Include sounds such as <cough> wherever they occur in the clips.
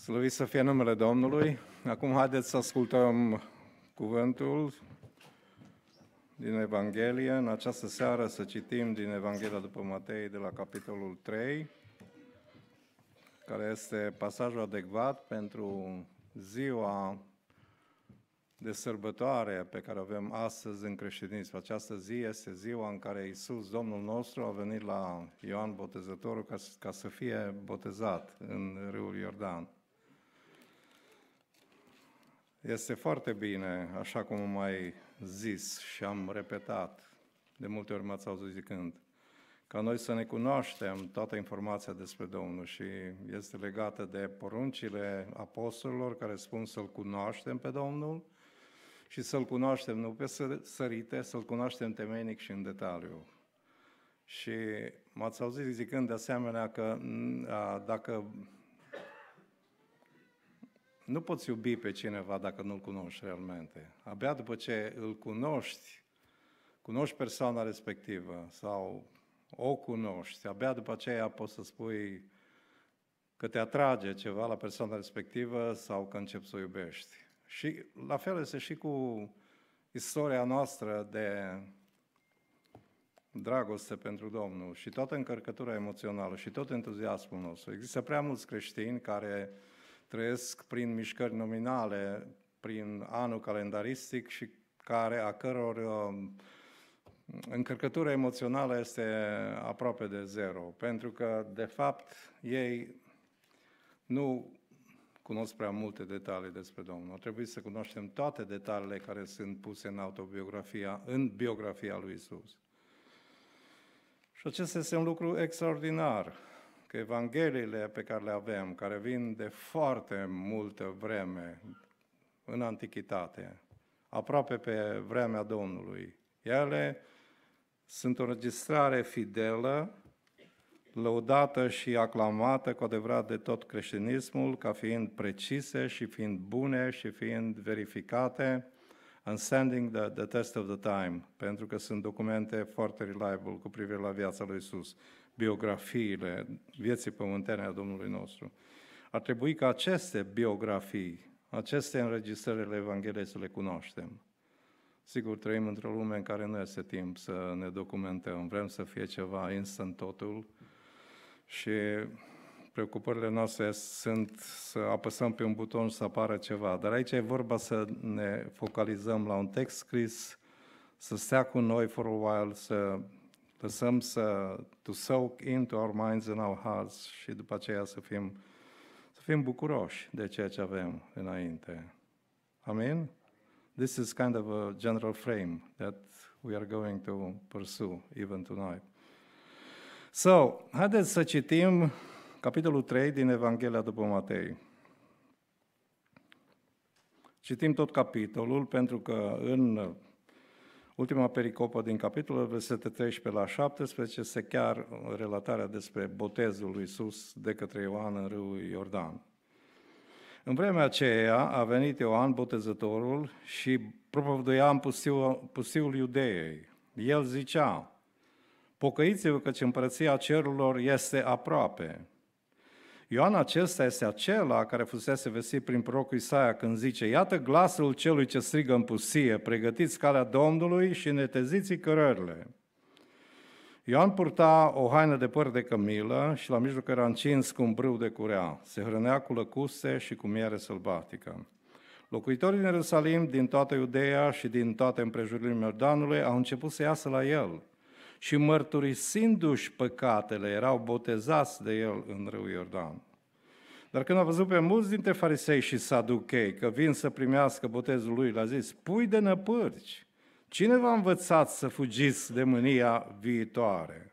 Slăviți să fie numele Domnului. Acum haideți să ascultăm cuvântul din Evanghelie. În această seară să citim din Evanghelia după Matei de la capitolul 3, care este pasajul adecvat pentru ziua de sărbătoare pe care o avem astăzi în creștinism. Această zi este ziua în care Isus, Domnul nostru, a venit la Ioan Botezătorul ca, ca să fie botezat în râul Iordan. Este foarte bine, așa cum am mai zis și am repetat, de multe ori m-ați auzit zicând, ca noi să ne cunoaștem toată informația despre Domnul și este legată de poruncile apostolilor care spun să-L cunoaștem pe Domnul și să-L cunoaștem nu pe sărite, să-L cunoaștem temenic și în detaliu. Și m-ați auzit zicând de asemenea că dacă nu poți iubi pe cineva dacă nu-l cunoști realmente. Abia după ce îl cunoști, cunoști persoana respectivă sau o cunoști, abia după aceea poți să spui că te atrage ceva la persoana respectivă sau că începi să o iubești. Și la fel este și cu istoria noastră de dragoste pentru Domnul și toată încărcătura emoțională și tot entuziasmul nostru. Există prea mulți creștini care trăiesc prin mișcări nominale, prin anul calendaristic și care, a căror um, încărcătură emoțională este aproape de zero, pentru că, de fapt, ei nu cunosc prea multe detalii despre Domnul. Trebuie să cunoaștem toate detaliile care sunt puse în autobiografia, în biografia lui Isus. Și acesta este un lucru extraordinar că Evangheliile pe care le avem, care vin de foarte multă vreme în antichitate, aproape pe vremea Domnului, ele sunt o înregistrare fidelă, lăudată și aclamată cu adevărat de tot creștinismul, ca fiind precise și fiind bune și fiind verificate, and the, the test of the time, pentru că sunt documente foarte reliable cu privire la viața lui Isus biografiile vieții pământene a Domnului nostru. Ar trebui ca aceste biografii, aceste înregistrări ale Evangheliei să le cunoaștem. Sigur, trăim într-o lume în care nu este timp să ne documentăm. Vrem să fie ceva instant totul și preocupările noastre sunt să apăsăm pe un buton și să apară ceva. Dar aici e vorba să ne focalizăm la un text scris, să stea cu noi for a while, să lăsăm să to soak into our minds and our hearts și după aceea să fim, să fim bucuroși de ceea ce avem înainte. Amin? This is kind of a general frame that we are going to pursue even tonight. So, haideți să citim capitolul 3 din Evanghelia după Matei. Citim tot capitolul pentru că în Ultima pericopă din capitolul, versetul 13 la 17, este chiar relatarea despre botezul lui Iisus de către Ioan în râul Iordan. În vremea aceea a venit Ioan Botezătorul și propovăduia în pustiul, pustiul Iudeei. El zicea, pocăiți-vă căci împărăția cerurilor este aproape. Ioan acesta este acela care fusese vestit prin prorocul Isaia când zice Iată glasul celui ce strigă în pusie, pregătiți calea Domnului și neteziți cărările. Ioan purta o haină de păr de cămilă și la mijloc era încins cu un brâu de curea. Se hrănea cu lăcuse și cu miere sălbatică. Locuitorii din Ierusalim, din toată Iudeea și din toate împrejurile Iordanului au început să iasă la el – și mărturisindu-și păcatele, erau botezați de el în râul Iordan. Dar când a văzut pe mulți dintre farisei și saduchei că vin să primească botezul lui, le-a zis, pui de năpârci, cine v-a învățat să fugiți de mânia viitoare?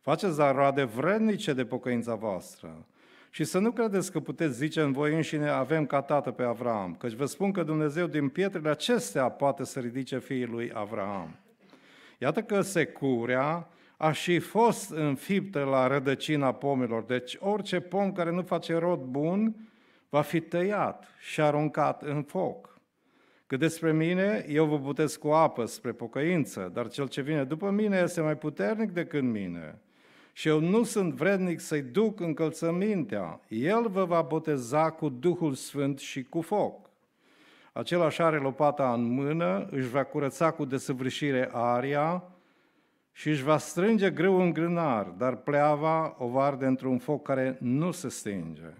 Faceți dar roade vrednice de pocăința voastră. Și să nu credeți că puteți zice în voi înșine, avem ca tată pe Avram, căci vă spun că Dumnezeu din pietrele acestea poate să ridice fiii lui Avram. Iată că securea a și fost înfiptă la rădăcina pomilor. Deci orice pom care nu face rod bun va fi tăiat și aruncat în foc. Că despre mine, eu vă puteți cu apă spre pocăință, dar cel ce vine după mine este mai puternic decât mine. Și eu nu sunt vrednic să-i duc încălțămintea. El vă va boteza cu Duhul Sfânt și cu foc. Același are lopata în mână, își va curăța cu desăvârșire aria și își va strânge greu în grânar, dar pleava o va arde într-un foc care nu se stinge.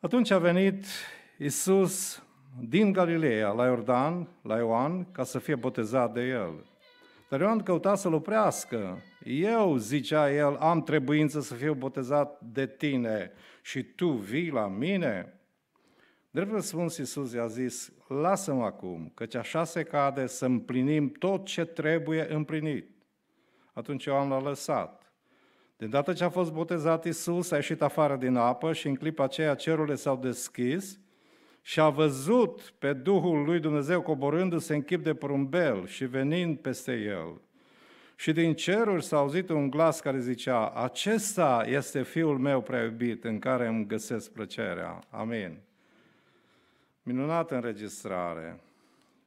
Atunci a venit Isus din Galileea la Iordan, la Ioan, ca să fie botezat de el. Dar Ioan căuta să-l oprească. Eu, zicea el, am trebuință să fiu botezat de tine și tu vii la mine? Drept răspuns, Iisus i-a zis, lasă-mă acum, căci așa se cade să împlinim tot ce trebuie împlinit. Atunci eu am l-a lăsat. De data ce a fost botezat Iisus, a ieșit afară din apă și în clipa aceea cerurile s-au deschis și a văzut pe Duhul lui Dumnezeu coborându-se în chip de prumbel și venind peste el. Și din ceruri s-a auzit un glas care zicea, acesta este fiul meu prea iubit în care îmi găsesc plăcerea. Amin. Minunată înregistrare.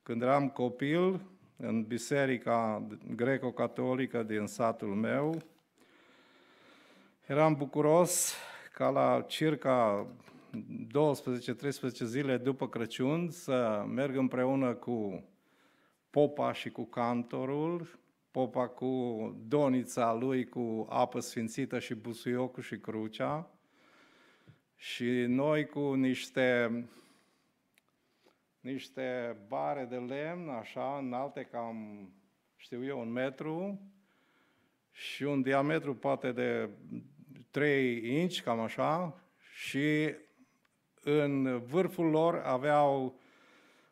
Când eram copil, în biserica greco-catolică din satul meu, eram bucuros ca la circa 12-13 zile după Crăciun să merg împreună cu popa și cu cantorul, popa cu donița lui cu apă sfințită și busuiocul și crucea, și noi cu niște niște bare de lemn, așa, înalte cam, știu eu, un metru și un diametru poate de 3 inci, cam așa, și în vârful lor aveau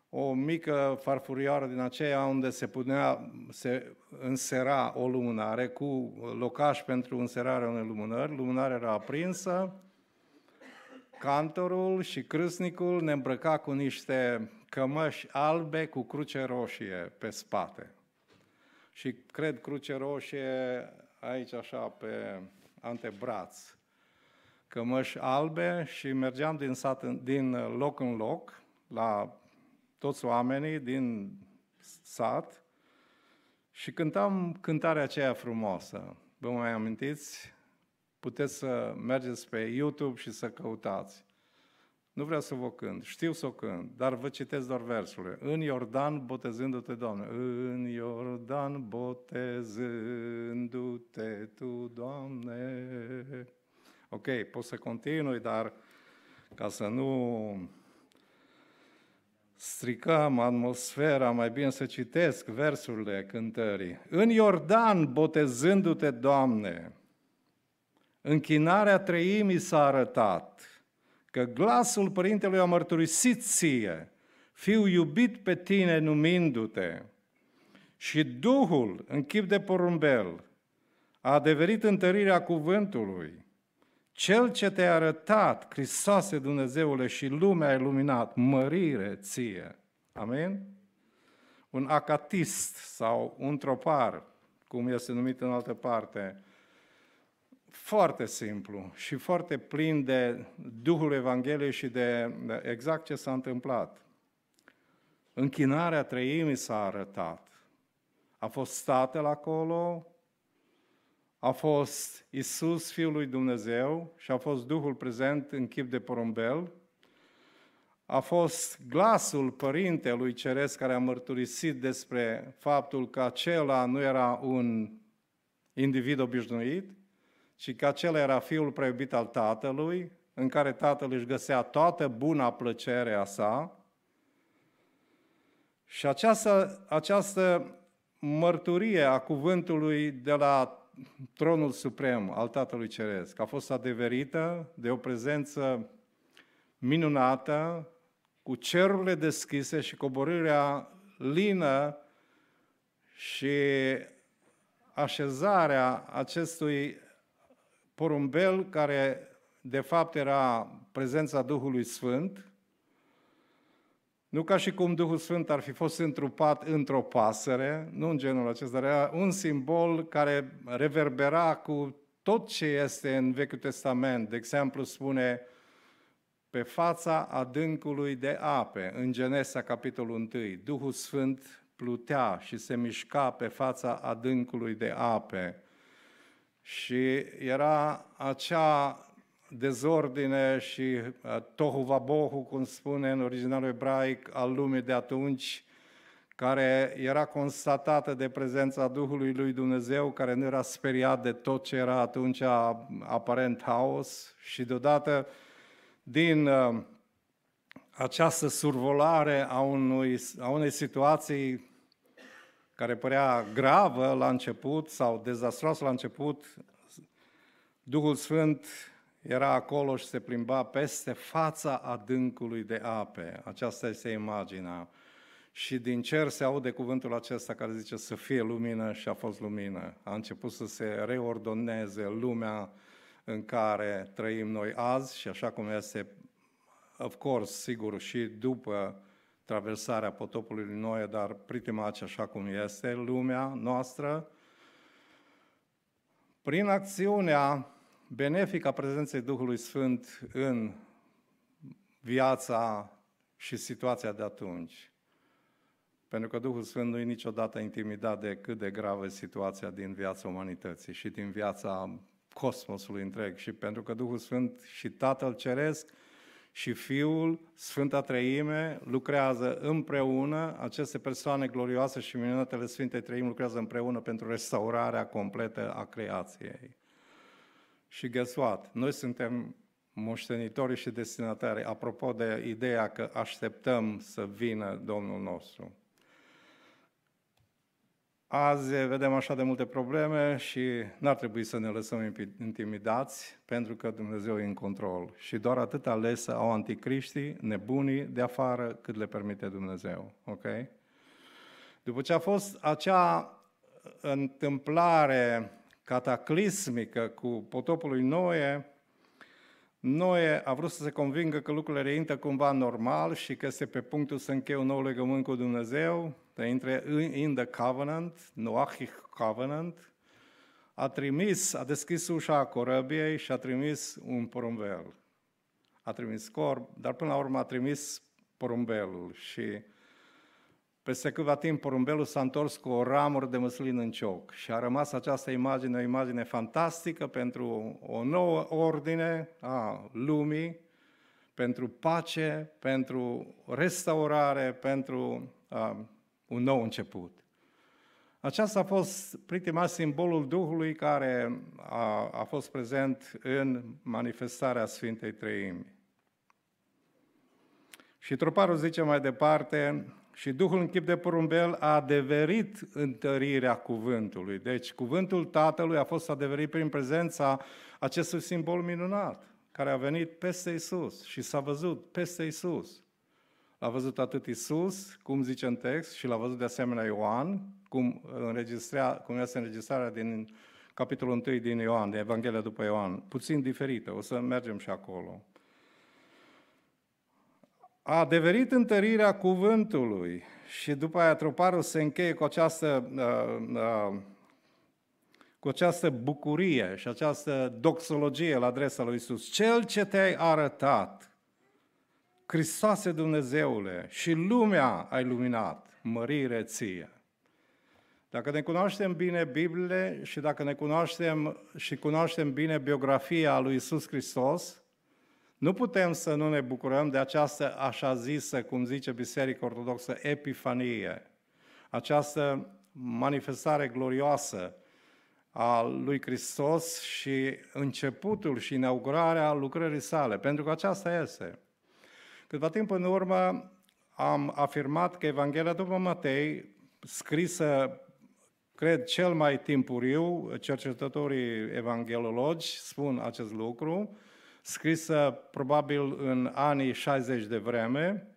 o mică farfurioară din aceea unde se punea, se însera o lumânare cu locaș pentru înserarea unei lumânări. Lumânarea era aprinsă, cantorul și crâsnicul ne îmbrăca cu niște cămăși albe cu cruce roșie pe spate. Și cred cruce roșie aici așa pe antebraț. Cămăși albe și mergeam din, sat, în, din loc în loc la toți oamenii din sat și cântam cântarea aceea frumoasă. Vă mai amintiți? Puteți să mergeți pe YouTube și să căutați. Nu vreau să vă cânt, știu să o cânt, dar vă citesc doar versurile. În Iordan botezându-te, Doamne. În Iordan botezându-te Tu, Doamne. Ok, pot să continui, dar ca să nu stricăm atmosfera, mai bine să citesc versurile cântării. În Iordan botezându-te, Doamne, închinarea treimii s-a arătat – că glasul părintelui a mărturisit ție, fiu iubit pe tine numindu-te. Și Duhul, în chip de porumbel, a adeverit întărirea cuvântului. Cel ce te-a arătat, Hristoase Dumnezeule, și lumea a iluminat, mărire ție. Amen. Un acatist sau un tropar, cum este numit în altă parte, foarte simplu și foarte plin de Duhul Evangheliei și de exact ce s-a întâmplat. Închinarea trăimii s-a arătat. A fost statel acolo, a fost Isus, Fiul lui Dumnezeu, și a fost Duhul prezent în chip de porumbel, a fost glasul Părintelui Ceresc care a mărturisit despre faptul că acela nu era un individ obișnuit, și că acela era fiul preubit al tatălui, în care tatăl își găsea toată buna plăcerea a sa. Și această, această mărturie a cuvântului de la tronul suprem al Tatălui Ceresc a fost adeverită de o prezență minunată, cu cerurile deschise și coborârea lină și așezarea acestui porumbel care de fapt era prezența Duhului Sfânt, nu ca și cum Duhul Sfânt ar fi fost întrupat într-o pasăre, nu în genul acesta, era un simbol care reverbera cu tot ce este în Vechiul Testament. De exemplu, spune pe fața adâncului de ape, în Genesa, capitolul 1, Duhul Sfânt plutea și se mișca pe fața adâncului de ape. Și era acea dezordine și uh, tohu vabohu, cum spune în originalul ebraic, al lumii de atunci, care era constatată de prezența Duhului lui Dumnezeu, care nu era speriat de tot ce era atunci aparent haos și deodată din uh, această survolare a, unui, a unei situații care părea gravă la început sau dezastroasă la început, Duhul Sfânt era acolo și se plimba peste fața adâncului de ape. Aceasta este imaginea. Și din cer se aude cuvântul acesta care zice să fie lumină și a fost lumină. A început să se reordoneze lumea în care trăim noi azi și așa cum este, of course, sigur, și după traversarea potopului lui Noe, dar pritimaci așa cum este lumea noastră, prin acțiunea benefică a prezenței Duhului Sfânt în viața și situația de atunci. Pentru că Duhul Sfânt nu e niciodată intimidat de cât de gravă e situația din viața umanității și din viața cosmosului întreg. Și pentru că Duhul Sfânt și Tatăl Ceresc și Fiul, Sfânta Treime, lucrează împreună, aceste persoane glorioase și minunatele Sfintei treime lucrează împreună pentru restaurarea completă a creației. Și găsuat, noi suntem moștenitorii și destinatari, apropo de ideea că așteptăm să vină Domnul nostru. Azi vedem așa de multe probleme și n-ar trebui să ne lăsăm intimidați, pentru că Dumnezeu e în control. Și doar atât alesă au anticriștii, nebunii de afară, cât le permite Dumnezeu. Ok? După ce a fost acea uh, întâmplare cataclismică cu potopul lui Noe, Noe a vrut să se convingă că lucrurile reintă cumva normal și că este pe punctul să încheie un nou legământ cu Dumnezeu, să intre in the covenant, Noachic covenant, a trimis, a deschis ușa corăbiei și a trimis un porumbel. A trimis corb, dar până la urmă a trimis porumbelul și peste câva timp, porumbelul s-a întors cu o ramură de măslin în cioc și a rămas această imagine, o imagine fantastică pentru o nouă ordine a lumii, pentru pace, pentru restaurare, pentru a, un nou început. Aceasta a fost pritima simbolul Duhului care a, a fost prezent în manifestarea Sfintei Treimi. Și troparul zice mai departe, și Duhul în chip de porumbel a adeverit întărirea cuvântului. Deci cuvântul Tatălui a fost adeverit prin prezența acestui simbol minunat, care a venit peste Isus și s-a văzut peste Isus. L-a văzut atât Isus, cum zice în text, și l-a văzut de asemenea Ioan, cum, înregistrea, cum este înregistrarea din capitolul 1 din Ioan, de Evanghelia după Ioan, puțin diferită, o să mergem și acolo a adeverit întărirea cuvântului și după aia troparul se încheie cu această, uh, uh, cu această bucurie și această doxologie la adresa lui Isus. Cel ce te-ai arătat, Hristoase Dumnezeule, și lumea ai luminat, mărire ție. Dacă ne cunoaștem bine Biblie și dacă ne cunoaștem și cunoaștem bine biografia lui Isus Hristos, nu putem să nu ne bucurăm de această așa zisă, cum zice Biserica Ortodoxă, epifanie, această manifestare glorioasă a lui Hristos și începutul și inaugurarea lucrării sale, pentru că aceasta este. Câtva timp în urmă am afirmat că Evanghelia după Matei, scrisă, cred, cel mai timpuriu, cercetătorii evanghelologi spun acest lucru, scrisă probabil în anii 60 de vreme.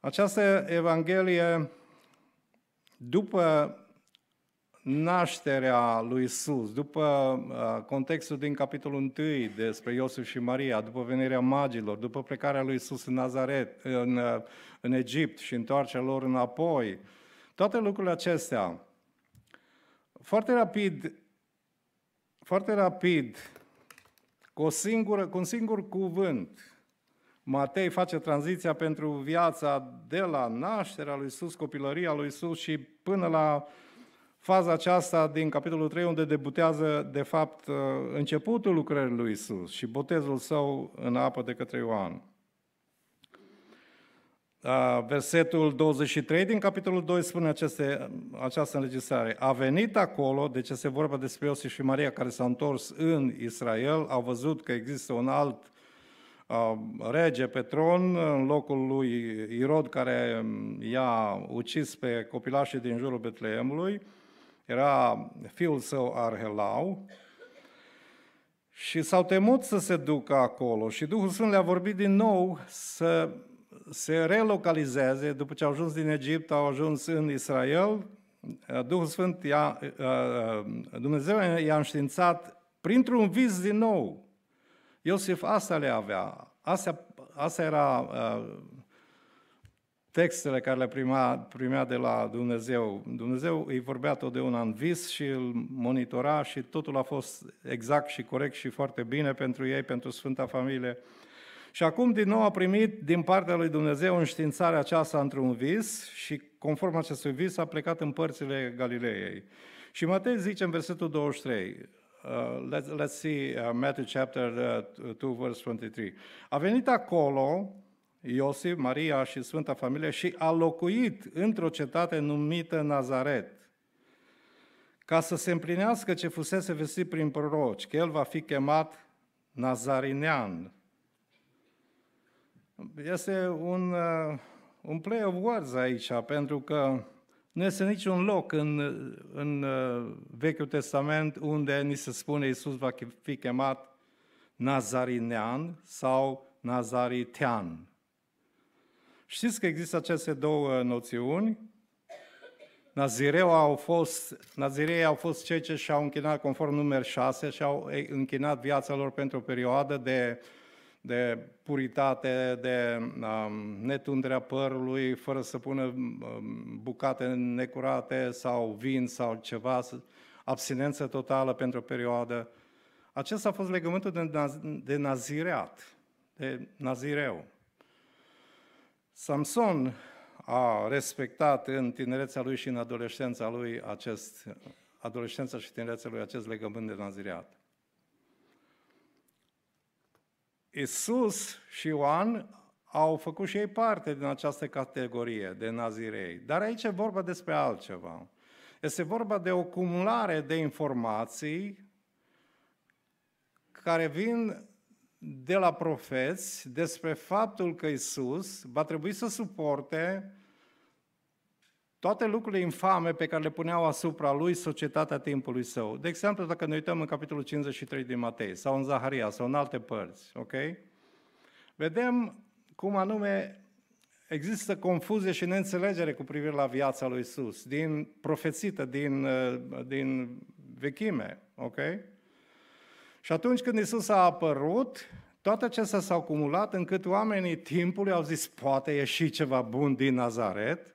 Această Evanghelie, după nașterea lui Isus, după uh, contextul din capitolul 1 despre Iosif și Maria, după venirea magilor, după plecarea lui Isus în Nazaret, în, uh, în Egipt și întoarcerea lor înapoi, toate lucrurile acestea, foarte rapid, foarte rapid, cu, o singură, cu un singur cuvânt, Matei face tranziția pentru viața de la nașterea lui Isus, copilăria lui Isus și până la faza aceasta din capitolul 3 unde debutează de fapt începutul lucrării lui Isus și botezul său în apă de către Ioan. Versetul 23 din capitolul 2 spune aceste, această înregistrare. A venit acolo, deci se vorba despre Iosif și Maria care s-au întors în Israel, au văzut că există un alt uh, rege pe tron în locul lui Irod care i-a ucis pe copilașii din jurul Betleemului, era fiul său Arhelau, și s-au temut să se ducă acolo și Duhul Sfânt le-a vorbit din nou să se relocalizeze, după ce au ajuns din Egipt, au ajuns în Israel, uh, Duhul Sfânt, i-a, uh, uh, Dumnezeu i-a înștiințat printr-un vis din nou. Iosif asta le avea, asta, asta era textele care le primea, primea de la Dumnezeu. Dumnezeu îi vorbea totdeauna în vis și îl monitora și totul a fost exact și corect și foarte bine pentru ei, pentru Sfânta Familie. Și acum din nou a primit din partea lui Dumnezeu înștiințarea aceasta într-un vis și conform acestui vis a plecat în părțile Galileei. Și Matei zice în versetul 23, Uh, let's, let's see uh, Matthew chapter uh, 2, verse 23. A venit acolo Iosif, Maria și Sfânta Familie și a locuit într-o cetate numită Nazaret, ca să se împlinească ce fusese vestit prin proroci, că el va fi chemat Nazarinean, este un, uh, un play of words aici, pentru că nu este niciun loc în, în uh, Vechiul Testament unde ni se spune Iisus va fi chemat Nazarinean sau Nazaritean. Știți că există aceste două noțiuni? Nazireu au fost, nazirei au fost cei ce și-au închinat, conform număr 6, și-au închinat viața lor pentru o perioadă de de puritate, de um, netunderea părului, fără să pună um, bucate necurate sau vin sau ceva, abstinență totală pentru o perioadă. Acesta a fost legământul de, naz- de nazireat, de nazireu. Samson a respectat în tinerețea lui și în adolescența lui acest, adolescența și tinerețea lui acest legământ de nazireat. Isus și Ioan au făcut și ei parte din această categorie de nazirei. Dar aici e vorba despre altceva. Este vorba de o cumulare de informații care vin de la profeți despre faptul că Isus va trebui să suporte toate lucrurile infame pe care le puneau asupra lui societatea timpului său. De exemplu, dacă ne uităm în capitolul 53 din Matei, sau în Zaharia, sau în alte părți, ok? Vedem cum anume există confuzie și neînțelegere cu privire la viața lui Isus, din profețită, din, uh, din vechime, ok? Și atunci când Isus a apărut, toate acestea s-au acumulat încât oamenii timpului au zis, poate ieși ceva bun din Nazaret,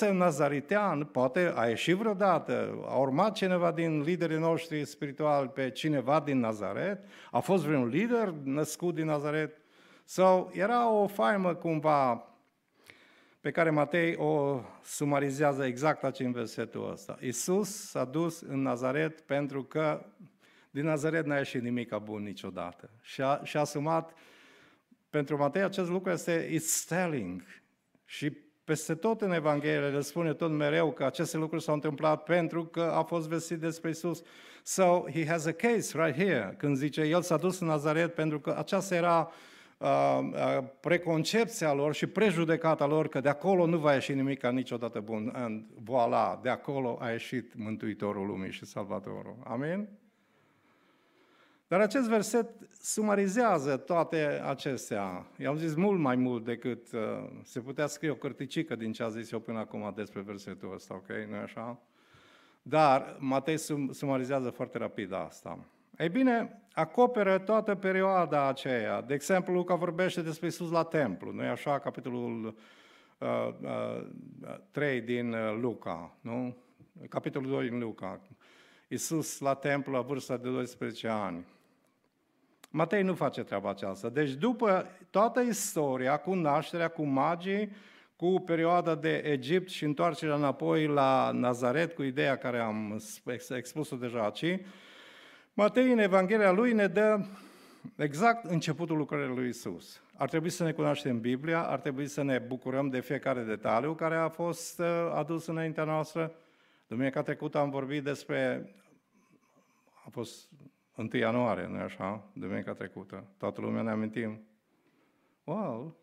un nazaritean poate a ieșit vreodată, a urmat cineva din liderii noștri spirituali pe cineva din Nazaret, a fost vreun lider născut din Nazaret, sau era o faimă cumva pe care Matei o sumarizează exact aici în versetul ăsta. Iisus s-a dus în Nazaret pentru că din Nazaret n-a ieșit nimic bun niciodată. Și a, și a asumat, pentru Matei acest lucru este it's telling și peste tot în Evanghelie le spune tot mereu că aceste lucruri s-au întâmplat pentru că a fost vestit despre Isus. So he has a case right here, când zice el s-a dus în Nazaret pentru că aceasta era uh, uh, preconcepția lor și prejudecata lor că de acolo nu va ieși nimic ca niciodată bun. And voilà, de acolo a ieșit Mântuitorul lumii și Salvatorul. Amin? Dar acest verset sumarizează toate acestea. I-am zis mult mai mult decât uh, se putea scrie o cărticică din ce a zis eu până acum despre versetul ăsta, ok? nu așa? Dar Matei sum- sumarizează foarte rapid asta. Ei bine, acoperă toată perioada aceea. De exemplu, Luca vorbește despre Isus la templu, nu e așa? Capitolul uh, uh, 3 din uh, Luca, nu? Capitolul 2 din Luca. Isus la templu la vârsta de 12 ani. Matei nu face treaba aceasta. Deci după toată istoria cu nașterea, cu magii, cu perioada de Egipt și întoarcerea înapoi la Nazaret, cu ideea care am expus-o deja aici, Matei în Evanghelia lui ne dă exact începutul lucrării lui Isus. Ar trebui să ne cunoaștem Biblia, ar trebui să ne bucurăm de fiecare detaliu care a fost uh, adus înaintea noastră. Duminica trecută am vorbit despre, a fost 1 ianuarie, nu-i așa? Duminica trecută. Toată lumea ne amintim. Wow!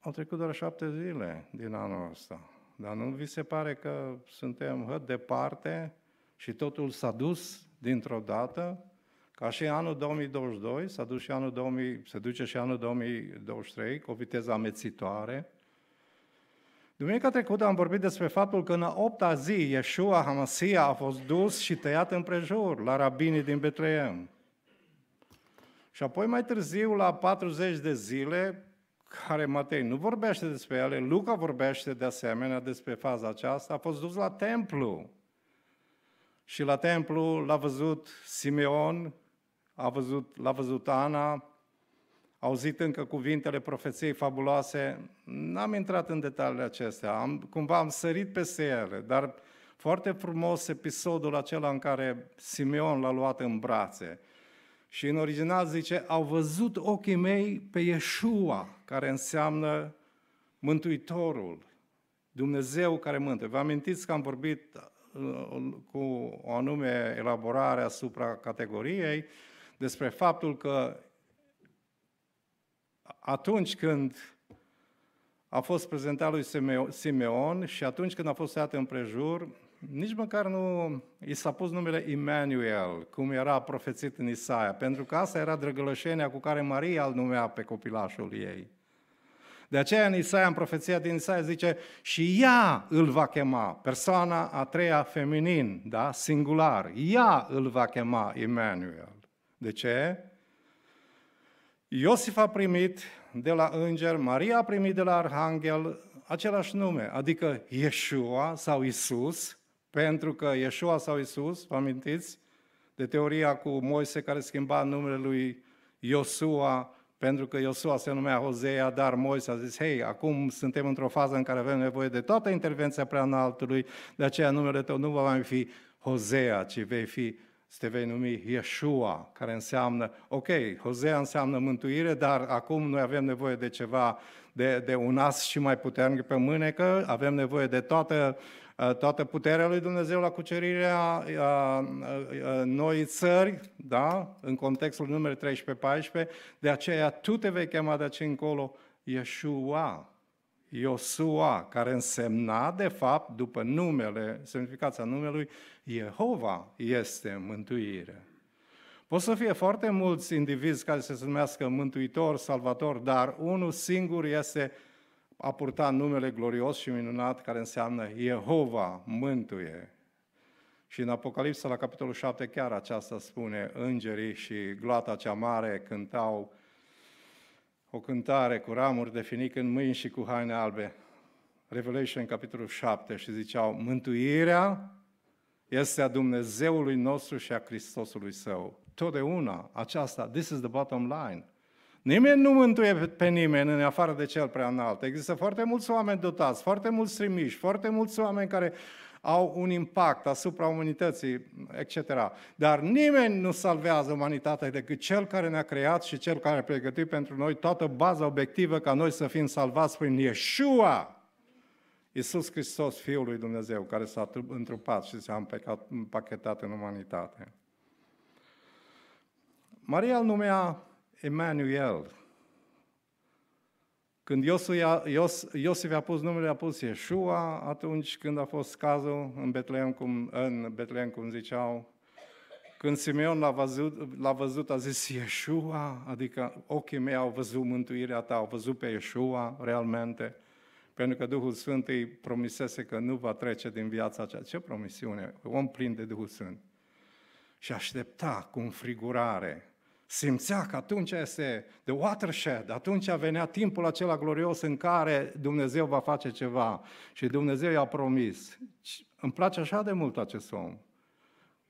Au trecut doar șapte zile din anul ăsta. Dar nu vi se pare că suntem hăt departe și totul s-a dus dintr-o dată? Ca și anul 2022, s-a dus și anul 2000, se duce și anul 2023 cu o viteză amețitoare. Duminica trecută am vorbit despre faptul că în a opta zi Iesua Hamasia a fost dus și tăiat împrejur la rabinii din Betleem. Și apoi mai târziu, la 40 de zile, care Matei nu vorbește despre ele, Luca vorbește de asemenea despre faza aceasta, a fost dus la templu. Și la templu l-a văzut Simeon, a văzut, l-a văzut Ana, auzit încă cuvintele profeției fabuloase, n-am intrat în detaliile acestea, am, cumva am sărit peste ele, dar foarte frumos episodul acela în care Simeon l-a luat în brațe. Și în original zice, au văzut ochii mei pe Iesua, care înseamnă Mântuitorul, Dumnezeu care mântuie. Vă amintiți că am vorbit uh, cu o anume elaborare asupra categoriei despre faptul că atunci când a fost prezentat lui Simeon și atunci când a fost în împrejur, nici măcar nu i s-a pus numele Immanuel, cum era profețit în Isaia, pentru că asta era drăgălășenia cu care Maria îl numea pe copilașul ei. De aceea în Isaia, în profeția din Isaia, zice și ea îl va chema, persoana a treia feminin, da? singular, ea îl va chema Immanuel. De ce? Iosif a primit de la înger, Maria a primit de la arhanghel același nume, adică Yeshua sau Isus, pentru că Yeshua sau Isus, vă amintiți de teoria cu Moise care schimba numele lui Iosua, pentru că Iosua se numea Hosea, dar Moise a zis, hei, acum suntem într-o fază în care avem nevoie de toată intervenția prea înaltului, de aceea numele tău nu va mai fi Hosea, ci vei fi se te vei numi Yeshua, care înseamnă, ok, Hosea înseamnă mântuire, dar acum noi avem nevoie de ceva, de, de un as și mai puternic pe mânecă, avem nevoie de toată, uh, toată puterea lui Dumnezeu la cucerirea a, a, a, noi țări, da? în contextul numele 13-14, de aceea tu te vei chema de aici încolo Yeshua, Iosua, care însemna, de fapt, după numele, semnificația numelui, Jehova este mântuire. Pot să fie foarte mulți indivizi care se numească mântuitor, salvator, dar unul singur este a purta numele glorios și minunat care înseamnă Jehova mântuie. Și în Apocalipsa, la capitolul 7, chiar aceasta spune, îngerii și gloata cea mare cântau uh, o cântare cu ramuri de finic în mâini și cu haine albe. Revelation, capitolul 7, și ziceau, mântuirea este a Dumnezeului nostru și a Hristosului Său. Totdeauna aceasta, this is the bottom line. Nimeni nu mântuie pe nimeni în afară de cel prea înalt. Există foarte mulți oameni dotați, foarte mulți trimiși, foarte mulți oameni care au un impact asupra umanității, etc. Dar nimeni nu salvează umanitatea decât Cel care ne-a creat și Cel care a pregătit pentru noi toată baza obiectivă ca noi să fim salvați prin Yeshua, Iisus Hristos, Fiul lui Dumnezeu, care s-a întrupat și s-a împachetat în umanitate. Maria îl numea Emmanuel, când Iosif i-a, Ios, Iosif a pus numele, a pus Iesua atunci când a fost cazul în Betlehem, cum, în Betlehem, cum ziceau, când Simeon l-a văzut, l-a văzut, a zis Iesua, adică ochii mei au văzut mântuirea ta, au văzut pe Iesua, realmente, pentru că Duhul Sfânt îi promisese că nu va trece din viața aceea. Ce promisiune? Om plin de Duhul Sfânt. Și aștepta cu înfrigurare simțea că atunci este the watershed, atunci venea timpul acela glorios în care Dumnezeu va face ceva și Dumnezeu i-a promis. Îmi place așa de mult acest om.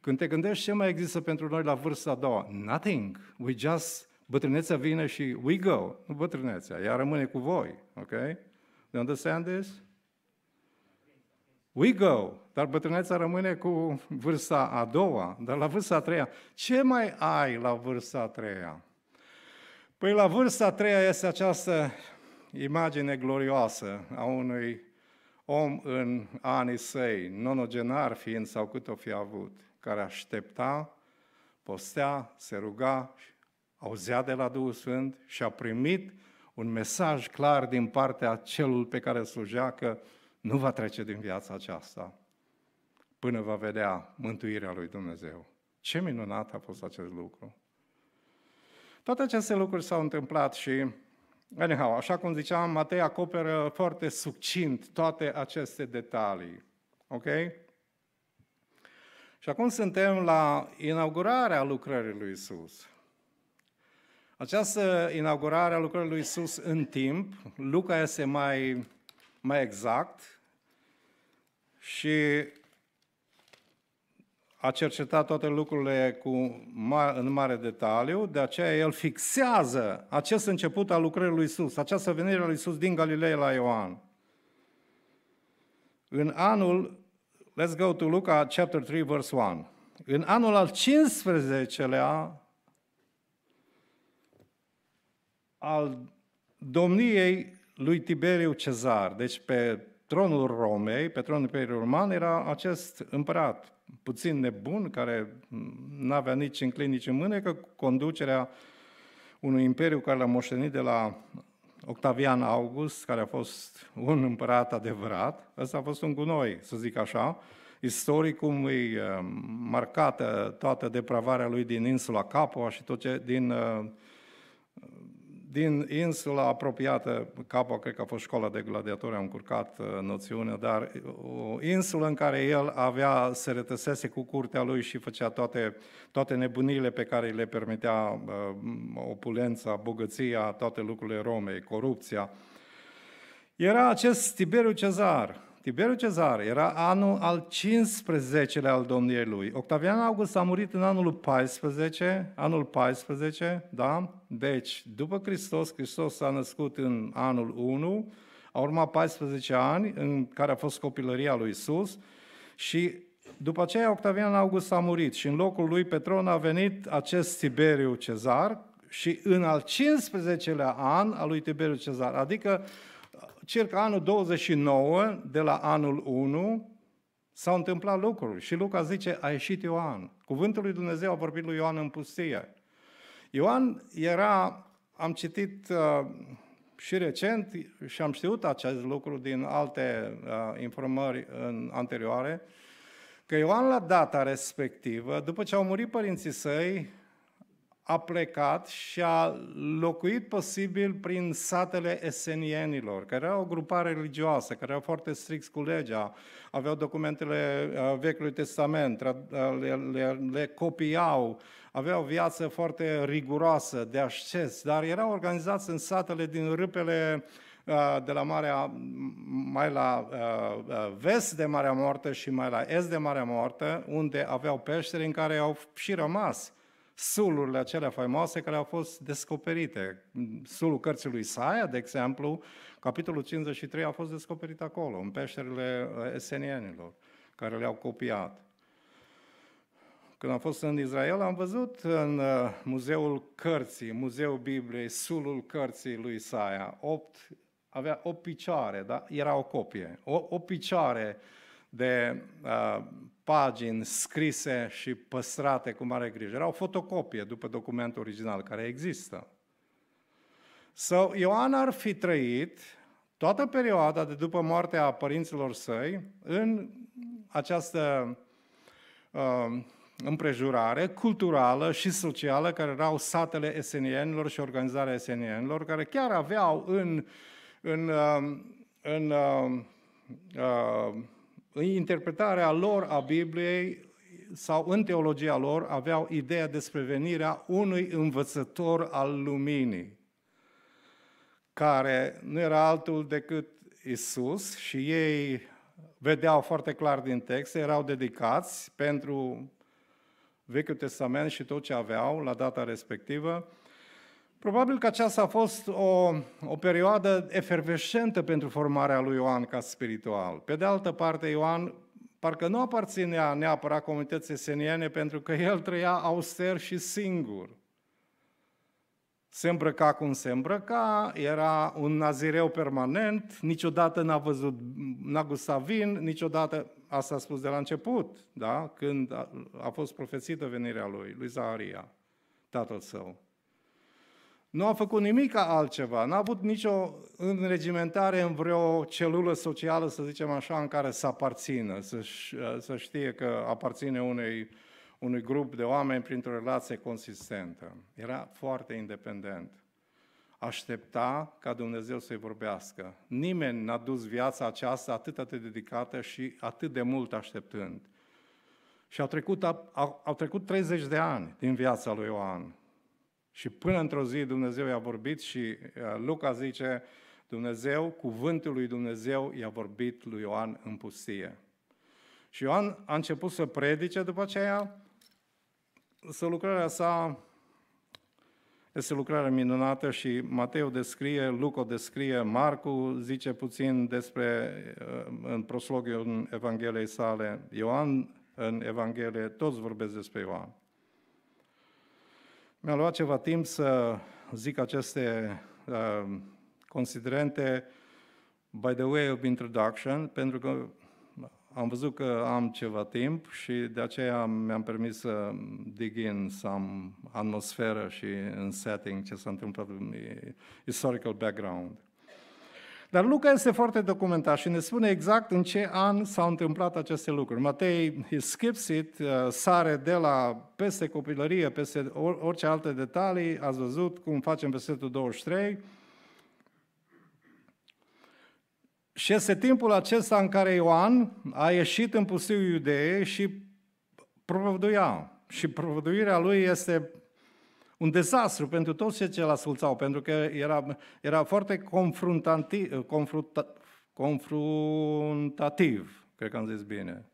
Când te gândești ce mai există pentru noi la vârsta a doua, nothing, we just, bătrânețea vine și we go, bătrânețea, ea rămâne cu voi, ok? You understand this? we go, dar bătrâneța rămâne cu vârsta a doua, dar la vârsta a treia, ce mai ai la vârsta a treia? Păi la vârsta a treia este această imagine glorioasă a unui om în anii săi, nonogenar fiind sau cât o fi avut, care aștepta, postea, se ruga, auzea de la Duhul Sfânt și a primit un mesaj clar din partea celul pe care slujea că nu va trece din viața aceasta până va vedea mântuirea lui Dumnezeu. Ce minunat a fost acest lucru! Toate aceste lucruri s-au întâmplat și, anyhow, așa cum ziceam, Matei acoperă foarte succint toate aceste detalii. Ok? Și acum suntem la inaugurarea lucrării lui Isus. Această inaugurare a lucrării lui Isus în timp, Luca este mai, mai exact, și a cercetat toate lucrurile cu în mare detaliu, de aceea el fixează acest început al lucrării lui Isus, această venire a lui Isus din Galileea la Ioan. În anul, let's go to Luca chapter 3 verse 1. În anul al 15-lea al domniei lui Tiberiu Cezar, deci pe tronul Romei, pe tronul Imperiului Roman, era acest împărat puțin nebun, care nu avea nici în clin, nici în că conducerea unui imperiu care l-a moștenit de la Octavian August, care a fost un împărat adevărat. Ăsta a fost un gunoi, să zic așa, istoric cum e uh, marcată toată depravarea lui din insula Capua și tot ce din uh, din insula apropiată, Capo cred că a fost școala de gladiatori, am încurcat uh, noțiunea, dar uh, o insulă în care el avea, se retăsese cu curtea lui și făcea toate, toate nebunile pe care le permitea uh, opulența, bogăția, toate lucrurile Romei, corupția. Era acest Tiberiu Cezar, Tiberiu Cezar era anul al 15-lea al domniei lui. Octavian August a murit în anul 14, anul 14, da? Deci, după Hristos, Hristos s-a născut în anul 1, a urmat 14 ani, în care a fost copilăria lui Isus, și după aceea Octavian August a murit și în locul lui Petron a venit acest Tiberiu Cezar și în al 15-lea an al lui Tiberiu Cezar, adică circa anul 29 de la anul 1, s-au întâmplat lucruri. Și Luca zice, a ieșit Ioan. Cuvântul lui Dumnezeu a vorbit lui Ioan în pustie. Ioan era, am citit uh, și recent și am știut acest lucru din alte uh, informări în, anterioare, că Ioan la data respectivă, după ce au murit părinții săi, a plecat și a locuit posibil prin satele esenienilor, care era o grupare religioasă, care era foarte strict cu legea, aveau documentele uh, Vechiului Testament, uh, le, le, le copiau, aveau o viață foarte riguroasă, de asces, dar erau organizați în satele din râpele uh, de la Marea, mai la vest de Marea Moartă și mai la est de Marea Moartă, unde aveau peșteri în care au și rămas sulurile acelea faimoase care au fost descoperite. Sulul cărții lui Saia, de exemplu, capitolul 53 a fost descoperit acolo, în peșterile uh, esenienilor, care le-au copiat. Când am fost în Israel, am văzut în uh, Muzeul Cărții, Muzeul Bibliei, sulul cărții lui Saia, opt, avea o picioare, da? era o copie, o, o picioare de uh, pagini scrise și păstrate cu mare grijă. Era o fotocopie după documentul original care există. So, Ioan ar fi trăit toată perioada de după moartea părinților săi în această uh, împrejurare culturală și socială care erau satele esenienilor și organizarea esenienilor, care chiar aveau în, în, în, uh, în uh, uh, interpretarea lor a Bibliei sau în teologia lor aveau ideea despre venirea unui învățător al luminii, care nu era altul decât Isus și ei vedeau foarte clar din text, erau dedicați pentru Vechiul Testament și tot ce aveau la data respectivă, Probabil că aceasta a fost o, o perioadă efervescentă pentru formarea lui Ioan ca spiritual. Pe de altă parte, Ioan parcă nu aparținea neapărat comunității eseniene pentru că el trăia auster și singur. Se îmbrăca cum se îmbrăca, era un nazireu permanent, niciodată n-a văzut, n-a gustat vin, niciodată, asta a spus de la început, da? când a, a fost profețită venirea lui, lui Zaharia, tatăl său. Nu a făcut nimic altceva, n-a avut nicio înregimentare în vreo celulă socială, să zicem așa, în care să aparțină, să, să știe că aparține unei, unui grup de oameni printr-o relație consistentă. Era foarte independent. Aștepta ca Dumnezeu să-i vorbească. Nimeni n-a dus viața aceasta atât de dedicată și atât de mult așteptând. Și au trecut, au, au trecut 30 de ani din viața lui Ioan. Și până într-o zi Dumnezeu i-a vorbit și uh, Luca zice, Dumnezeu, cuvântul lui Dumnezeu i-a vorbit lui Ioan în pustie. Și Ioan a început să predice, după aceea să lucrarea sa este lucrare minunată și Mateu descrie, Luca descrie, Marcu zice puțin despre, uh, în proslogul în Evangheliei sale, Ioan în Evanghelie, toți vorbesc despre Ioan. Mi-a luat ceva timp să zic aceste uh, considerente by the way of introduction, pentru că am văzut că am ceva timp și de aceea mi-am permis să dig in some atmosferă și în setting ce s-a întâmplat în uh, historical background. Dar Luca este foarte documentat și ne spune exact în ce an s-au întâmplat aceste lucruri. Matei he skips it, uh, sare de la peste copilărie, peste orice alte detalii, ați văzut cum facem versetul 23, Și este timpul acesta în care Ioan a ieșit în pustiul Iudee și provăduia. Și provăduirea lui este un dezastru pentru toți cei ce îl asculțau, pentru că era, era foarte confruntativ, confrunta, confruntativ, cred că am zis bine.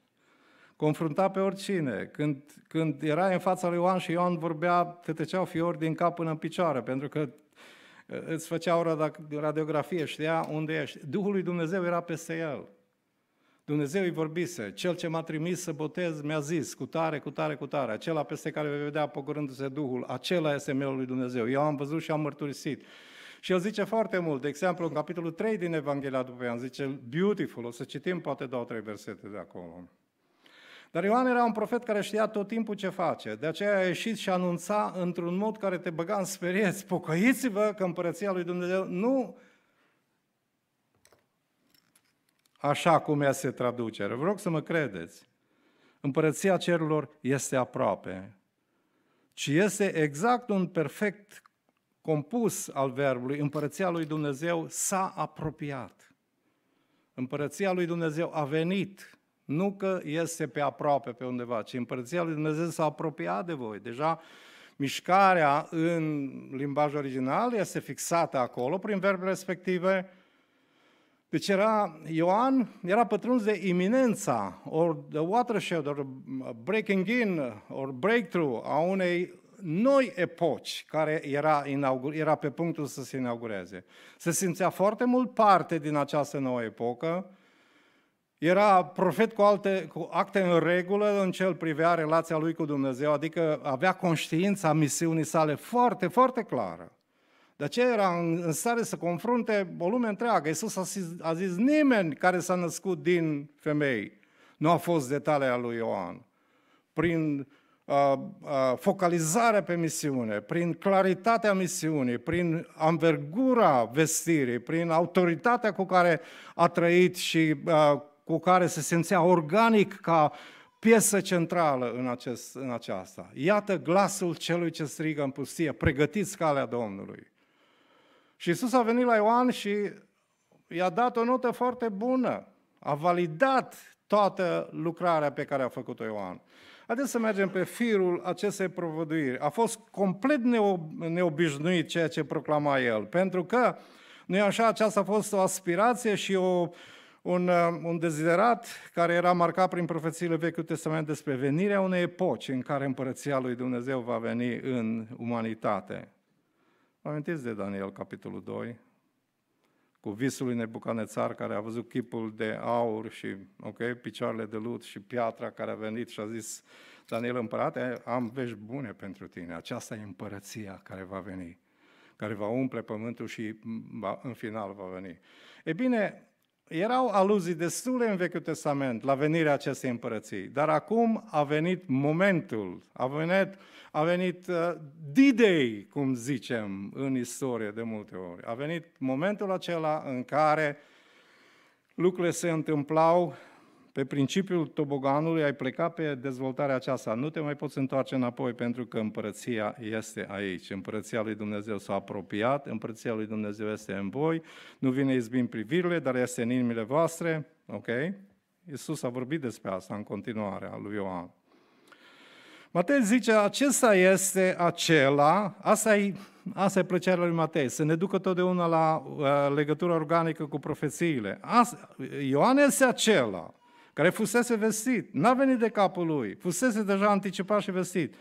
Confrunta pe oricine. Când, când era în fața lui Ioan și Ioan vorbea, te treceau fiori din cap până în picioare, pentru că uh, îți făceau radiografie, știa unde ești. Duhul lui Dumnezeu era peste el. Dumnezeu îi vorbise, cel ce m-a trimis să botez mi-a zis, cu tare, cu tare, cu tare, acela peste care vei vedea pogorându-se Duhul, acela este mielul lui Dumnezeu. Eu am văzut și am mărturisit. Și el zice foarte mult, de exemplu, în capitolul 3 din Evanghelia după Ioan, zice, beautiful, o să citim poate două, trei versete de acolo. Dar Ioan era un profet care știa tot timpul ce face, de aceea a ieșit și anunța într-un mod care te băga în sperie, pocăiți-vă că împărăția lui Dumnezeu nu așa cum ea se traduce. Vă rog să mă credeți. Împărăția cerurilor este aproape, ci este exact un perfect compus al verbului, împărăția lui Dumnezeu s-a apropiat. Împărăția lui Dumnezeu a venit, nu că este pe aproape pe undeva, ci împărăția lui Dumnezeu s-a apropiat de voi. Deja mișcarea în limbaj original este fixată acolo prin verbele respective, deci era Ioan, era pătruns de iminența, or the watershed, or breaking in, or breakthrough a unei noi epoci care era, inaugur, era pe punctul să se inaugureze. Se simțea foarte mult parte din această nouă epocă, era profet cu, alte, cu acte în regulă în ce îl privea relația lui cu Dumnezeu, adică avea conștiința misiunii sale foarte, foarte clară. De aceea era în stare să confrunte o lume întreagă. Iisus a zis, a zis nimeni care s-a născut din femei nu a fost detalea lui Ioan. Prin uh, uh, focalizarea pe misiune, prin claritatea misiunii, prin amvergura vestirii, prin autoritatea cu care a trăit și uh, cu care se simțea organic ca piesă centrală în, acest, în aceasta. Iată glasul celui ce strigă în pustie, pregătiți calea Domnului. Și Isus a venit la Ioan și i-a dat o notă foarte bună. A validat toată lucrarea pe care a făcut-o Ioan. Haideți să mergem pe firul acestei provăduiri. A fost complet neobișnuit ceea ce proclama el, pentru că, nu e așa, aceasta a fost o aspirație și o, un, uh, un deziderat care era marcat prin profețiile Vechiului Testament despre venirea unei epoci în care împărăția lui Dumnezeu va veni în umanitate. Amintiți de Daniel, capitolul 2, cu visul lui Nebucanețar care a văzut chipul de aur și ok, picioarele de lut și piatra care a venit și a zis Daniel împărate, am vești bune pentru tine, aceasta e împărăția care va veni, care va umple pământul și va, în final va veni. E bine, erau aluzii destule în Vechiul Testament la venirea acestei împărății, dar acum a venit momentul, a venit, a venit uh, D-Day, cum zicem în istorie de multe ori. A venit momentul acela în care lucrurile se întâmplau pe principiul toboganului ai plecat pe dezvoltarea aceasta. Nu te mai poți întoarce înapoi pentru că împărăția este aici. Împărăția lui Dumnezeu s-a apropiat, împărăția lui Dumnezeu este în voi, nu vine izbim privirile, dar este în inimile voastre. Ok? Iisus a vorbit despre asta în continuare a lui Ioan. Matei zice, acesta este acela, asta e, asta e plăcerea lui Matei, să ne ducă totdeauna la uh, legătura organică cu profețiile. Asta, Ioan este acela, care fusese vestit, n-a venit de capul lui, fusese deja anticipat și vestit.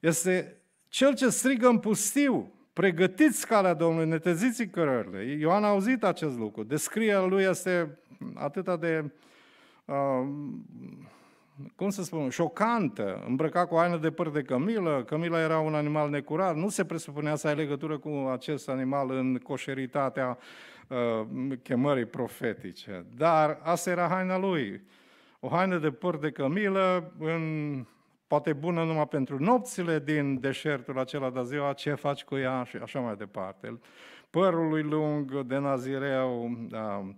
Este cel ce strigă în pustiu, pregătiți calea Domnului, neteziți cărările. Ioan a auzit acest lucru. Descrierea lui este atâta de, uh, cum să spun, șocantă, îmbrăcat cu haină de păr de cămilă. Cămila era un animal necurat, nu se presupunea să ai legătură cu acest animal în coșeritatea uh, Uh, chemării profetice. Dar asta era haina lui. O haină de păr de cămilă, în, poate bună numai pentru nopțile din deșertul acela, de ziua ce faci cu ea și așa mai departe. Părul lui lung de nazireu, da,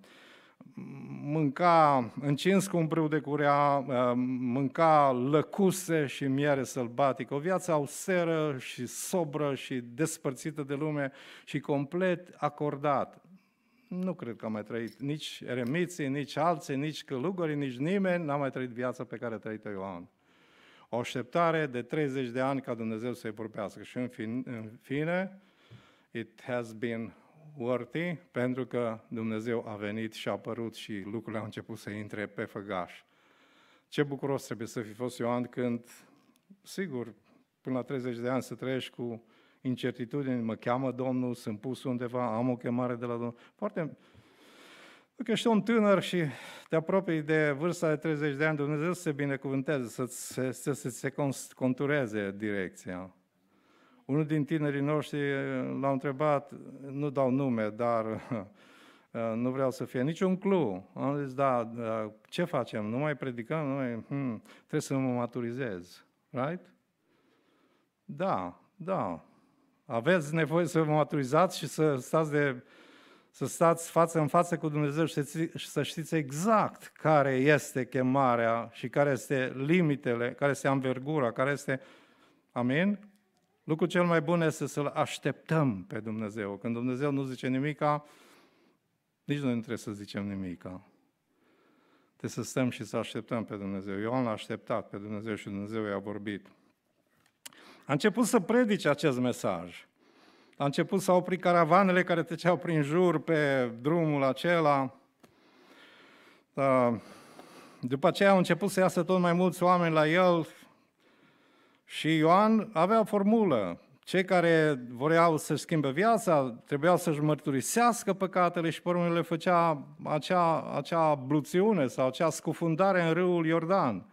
mânca încins cu un brâu de curea, uh, mânca lăcuse și miere sălbatică, o viață austeră și sobră și despărțită de lume și complet acordat nu cred că am mai trăit nici eremiții, nici alții, nici călugării, nici nimeni n-a mai trăit viața pe care a trăit-o Ioan. O așteptare de 30 de ani ca Dumnezeu să-i vorbească. Și în fine, în fine, it has been worthy, pentru că Dumnezeu a venit și a apărut și lucrurile au început să intre pe făgaș. Ce bucuros trebuie să fi fost Ioan când, sigur, până la 30 de ani să trăiești cu incertitudini, mă cheamă Domnul, sunt pus undeva, am o chemare de la Domnul. Foarte... Dacă ești un tânăr și te apropii de vârsta de 30 de ani, Dumnezeu să se binecuvânteze, să, să, se, să se contureze direcția. Unul din tinerii noștri l-a întrebat, nu dau nume, dar <laughs> uh, nu vreau să fie niciun clu. Am zis, da, da, ce facem? Nu mai predicăm? Nu mai... Hmm, trebuie să mă maturizez. Right? Da, da, aveți nevoie să vă maturizați și să stați, de, să stați față în față cu Dumnezeu și să știți exact care este chemarea și care este limitele, care este anvergura, care este... Amin? Lucrul cel mai bun este să-L așteptăm pe Dumnezeu. Când Dumnezeu nu zice nimica, nici noi nu trebuie să zicem nimica. Trebuie să stăm și să așteptăm pe Dumnezeu. Eu am așteptat pe Dumnezeu și Dumnezeu i-a vorbit. A început să predice acest mesaj. A început să opri caravanele care treceau prin jur pe drumul acela. Da. După aceea au început să iasă tot mai mulți oameni la el și Ioan avea o formulă. Cei care voreau să-și schimbe viața trebuiau să-și mărturisească păcatele și pe le făcea acea, acea bluțiune sau acea scufundare în râul Iordan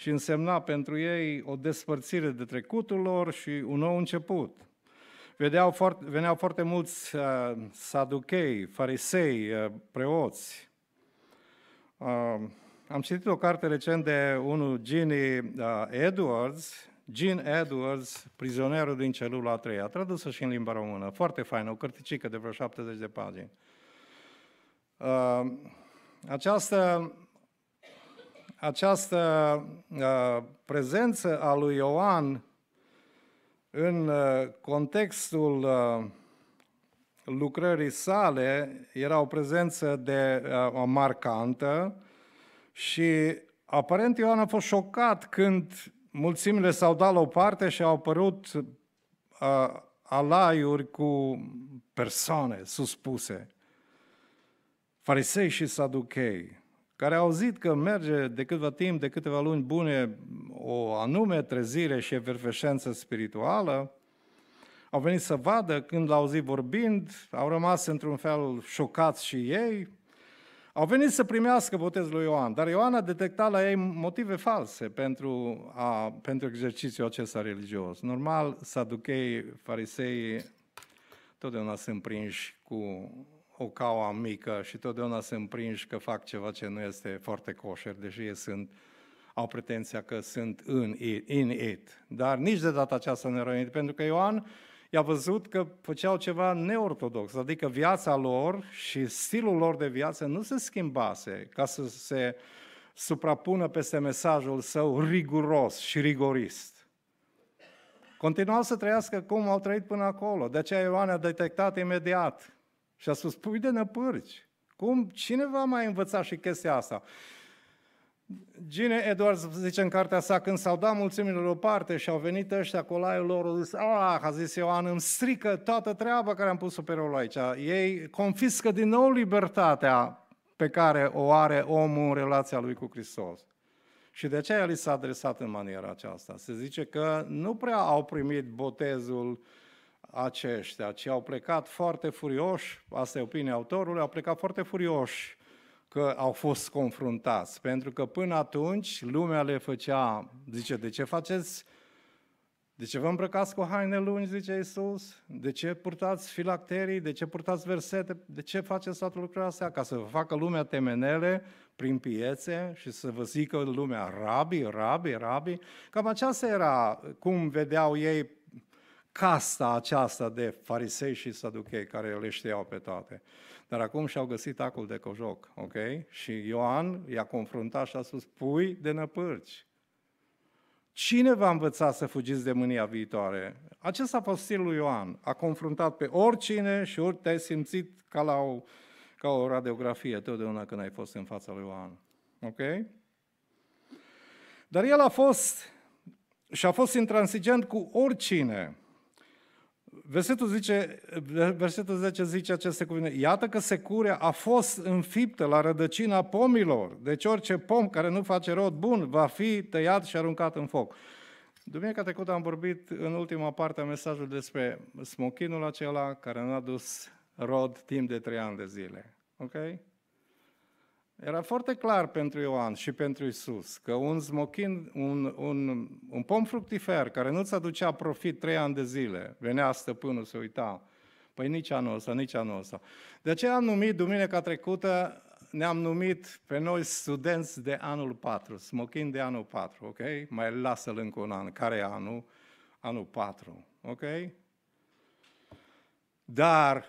și însemna pentru ei o despărțire de trecutul lor și un nou început. Vedeau foarte, veneau foarte mulți uh, saduchei, farisei, uh, preoți. Uh, am citit o carte recent de unul Gene uh, Edwards, Gene Edwards, Prizonierul din celula a treia, tradusă și în limba română, foarte faină, o cărticică de vreo 70 de pagini. Uh, această această uh, prezență a lui Ioan în uh, contextul uh, lucrării sale era o prezență de uh, o marcantă și aparent Ioan a fost șocat când mulțimile s-au dat la o parte și au apărut uh, alaiuri cu persoane suspuse, farisei și saduchei care au auzit că merge de câteva timp, de câteva luni bune, o anume trezire și efervescență spirituală, au venit să vadă când l-au auzit vorbind, au rămas într-un fel șocați și ei, au venit să primească botezul lui Ioan, dar Ioan a detectat la ei motive false pentru, a, pentru exercițiul acesta religios. Normal, saducheii, farisei, totdeauna sunt prinși cu o caua mică și totdeauna sunt prinși că fac ceva ce nu este foarte coșer, deși ei sunt, au pretenția că sunt în it, in it. Dar nici de data aceasta nu erau pentru că Ioan i-a văzut că făceau ceva neortodox, adică viața lor și stilul lor de viață nu se schimbase ca să se suprapună peste mesajul său riguros și rigorist. Continuau să trăiască cum au trăit până acolo. De aceea Ioan a detectat imediat și a spus, pui de năpârci. Cum? Cine va mai învăța și chestia asta? Gine Edwards zice în cartea sa, când s-au dat mulțimile o parte și au venit ăștia cu laiul lor, au zis, ah, a zis Ioan, îmi strică toată treaba care am pus pe rolul aici. Ei confiscă din nou libertatea pe care o are omul în relația lui cu Hristos. Și de aceea li s-a adresat în maniera aceasta. Se zice că nu prea au primit botezul uh, aceștia, ci au plecat foarte furioși, asta e opinia autorului, au plecat foarte furioși că au fost confruntați, pentru că până atunci lumea le făcea, zice, de ce faceți de ce vă îmbrăcați cu haine lungi, zice Isus? De ce purtați filacterii? De ce purtați versete? De ce faceți toate lucrurile astea? Ca să vă facă lumea temenele prin piețe și să vă zică lumea rabi, rabi, rabi. Cam aceasta era cum vedeau ei casta aceasta de farisei și saduchei care le știau pe toate. Dar acum și-au găsit acul de cojoc, ok? Și Ioan i-a confruntat și a spus, pui de năpârci. Cine va învăța să fugiți de mânia viitoare? Acesta a fost stilul lui Ioan. A confruntat pe oricine și ori te-ai simțit ca, la o, ca o radiografie totdeauna când ai fost în fața lui Ioan. Ok? Dar el a fost și a fost intransigent cu oricine. Versetul, zice, versetul 10 zice aceste cuvinte. Iată că securea a fost înfiptă la rădăcina pomilor. Deci orice pom care nu face rod bun va fi tăiat și aruncat în foc. Duminica trecută am vorbit în ultima parte a mesajului despre smochinul acela care nu a dus rod timp de trei ani de zile. Okay? Era foarte clar pentru Ioan și pentru Isus că un smochin, un, un, un pom fructifer care nu-ți aducea profit trei ani de zile, venea stăpânul, să uita, păi nici anul ăsta, nici anul ăsta. De aceea am numit duminica trecută, ne-am numit pe noi studenți de anul 4, smochin de anul 4, ok? Mai lasă-l încă un an, care e anul? Anul 4, ok? Dar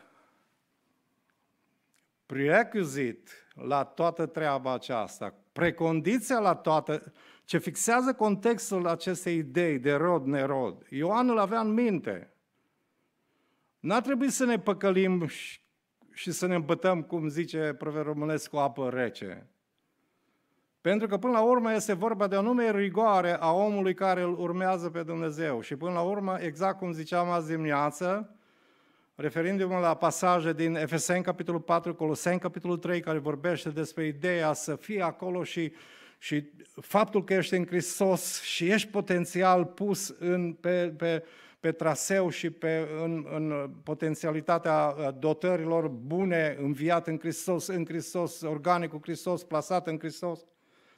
prerequisite la toată treaba aceasta. Precondiția la toată, ce fixează contextul acestei idei de rod-nerod. Ioan îl avea în minte. N-a trebuit să ne păcălim și, și să ne îmbătăm, cum zice proverul românesc, cu apă rece. Pentru că până la urmă este vorba de o anume rigoare a omului care îl urmează pe Dumnezeu. Și până la urmă, exact cum ziceam azi dimineață, referindu-mă la pasaje din Efeseni, capitolul 4, Coloseni, capitolul 3, care vorbește despre ideea să fii acolo și, și faptul că ești în Hristos și ești potențial pus în, pe, pe, pe traseu și pe, în, în potențialitatea uh, dotărilor bune, înviat în Hristos, în Hristos, organic cu Hristos, plasat în Hristos.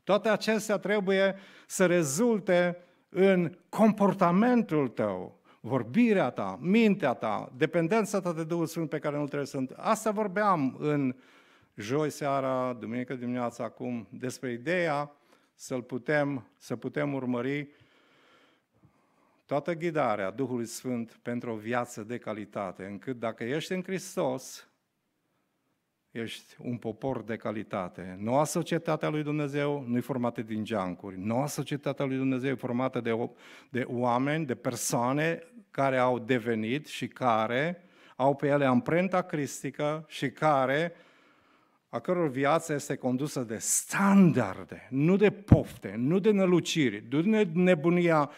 Toate acestea trebuie să rezulte în comportamentul tău, vorbirea ta, mintea ta, dependența ta de Duhul Sfânt pe care nu trebuie să... Asta vorbeam în joi seara, duminică dimineața acum, despre ideea să-l putem, să putem urmări toată ghidarea Duhului Sfânt pentru o viață de calitate, încât dacă ești în Hristos, ești un popor de calitate. Noua societatea lui Dumnezeu nu e formată din geancuri. Noua societatea lui Dumnezeu e formată de, de oameni, de persoane care au devenit și care au pe ele amprenta cristică și care, a căror viață este condusă de standarde, nu de pofte, nu de năluciri, nu de nebunia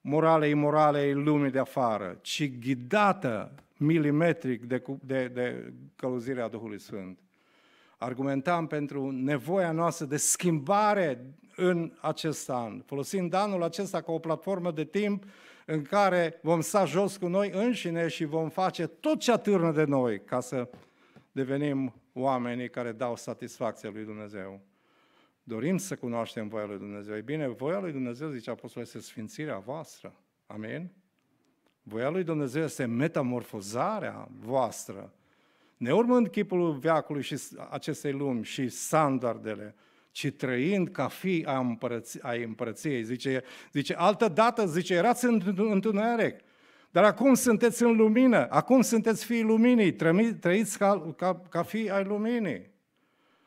moralei, imorale lumii de afară, ci ghidată milimetric de, de, de călăuzirea Duhului Sfânt. Argumentam pentru nevoia noastră de schimbare în acest an, folosind anul acesta ca o platformă de timp în care vom sta jos cu noi înșine și vom face tot ce atârnă de noi ca să devenim oamenii care dau satisfacție lui Dumnezeu. Dorim să cunoaștem voia lui Dumnezeu. E bine, voia lui Dumnezeu, zice Apostolul, este sfințirea voastră. Amin? Voia lui Dumnezeu este metamorfozarea voastră. Ne urmând chipul veacului și acestei lumi și standardele, ci trăind ca fi a, împărăție, a împărăției. Zice, zice, altă dată, zice, erați în întuneric, dar acum sunteți în lumină, acum sunteți fii luminii, trăi, trăiți ca, ca, ca fi ai luminii.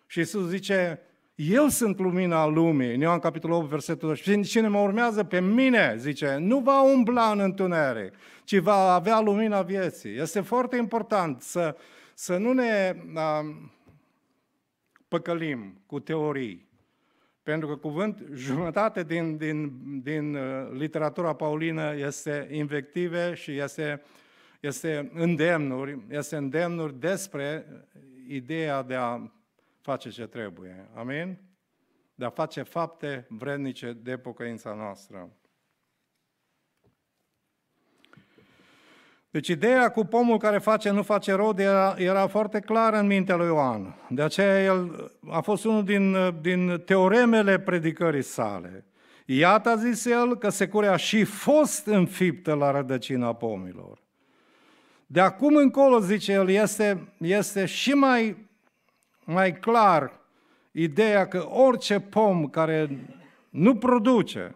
Și Isus zice, eu sunt lumina lumii, în Ioan capitolul 8, versetul 12. Cine mă urmează pe mine, zice, nu va umbla în întuneric, ci va avea lumina vieții. Este foarte important să, să nu ne... Uh, păcălim cu teorii. Pentru că cuvânt, jumătate din, din, din uh, literatura paulină este invective și este, este îndemnuri, este îndemnuri despre ideea de a face ce trebuie. Amin? De a face fapte vrednice de pocăința noastră. Deci ideea cu pomul care face, nu face rod era, era foarte clară în mintea lui Ioan. De aceea el a fost unul din, din teoremele predicării sale. Iată, a zis el, că securea și fost înfiptă la rădăcina pomilor. De acum încolo, zice el, este, este și mai, mai clar ideea că orice pom care nu produce,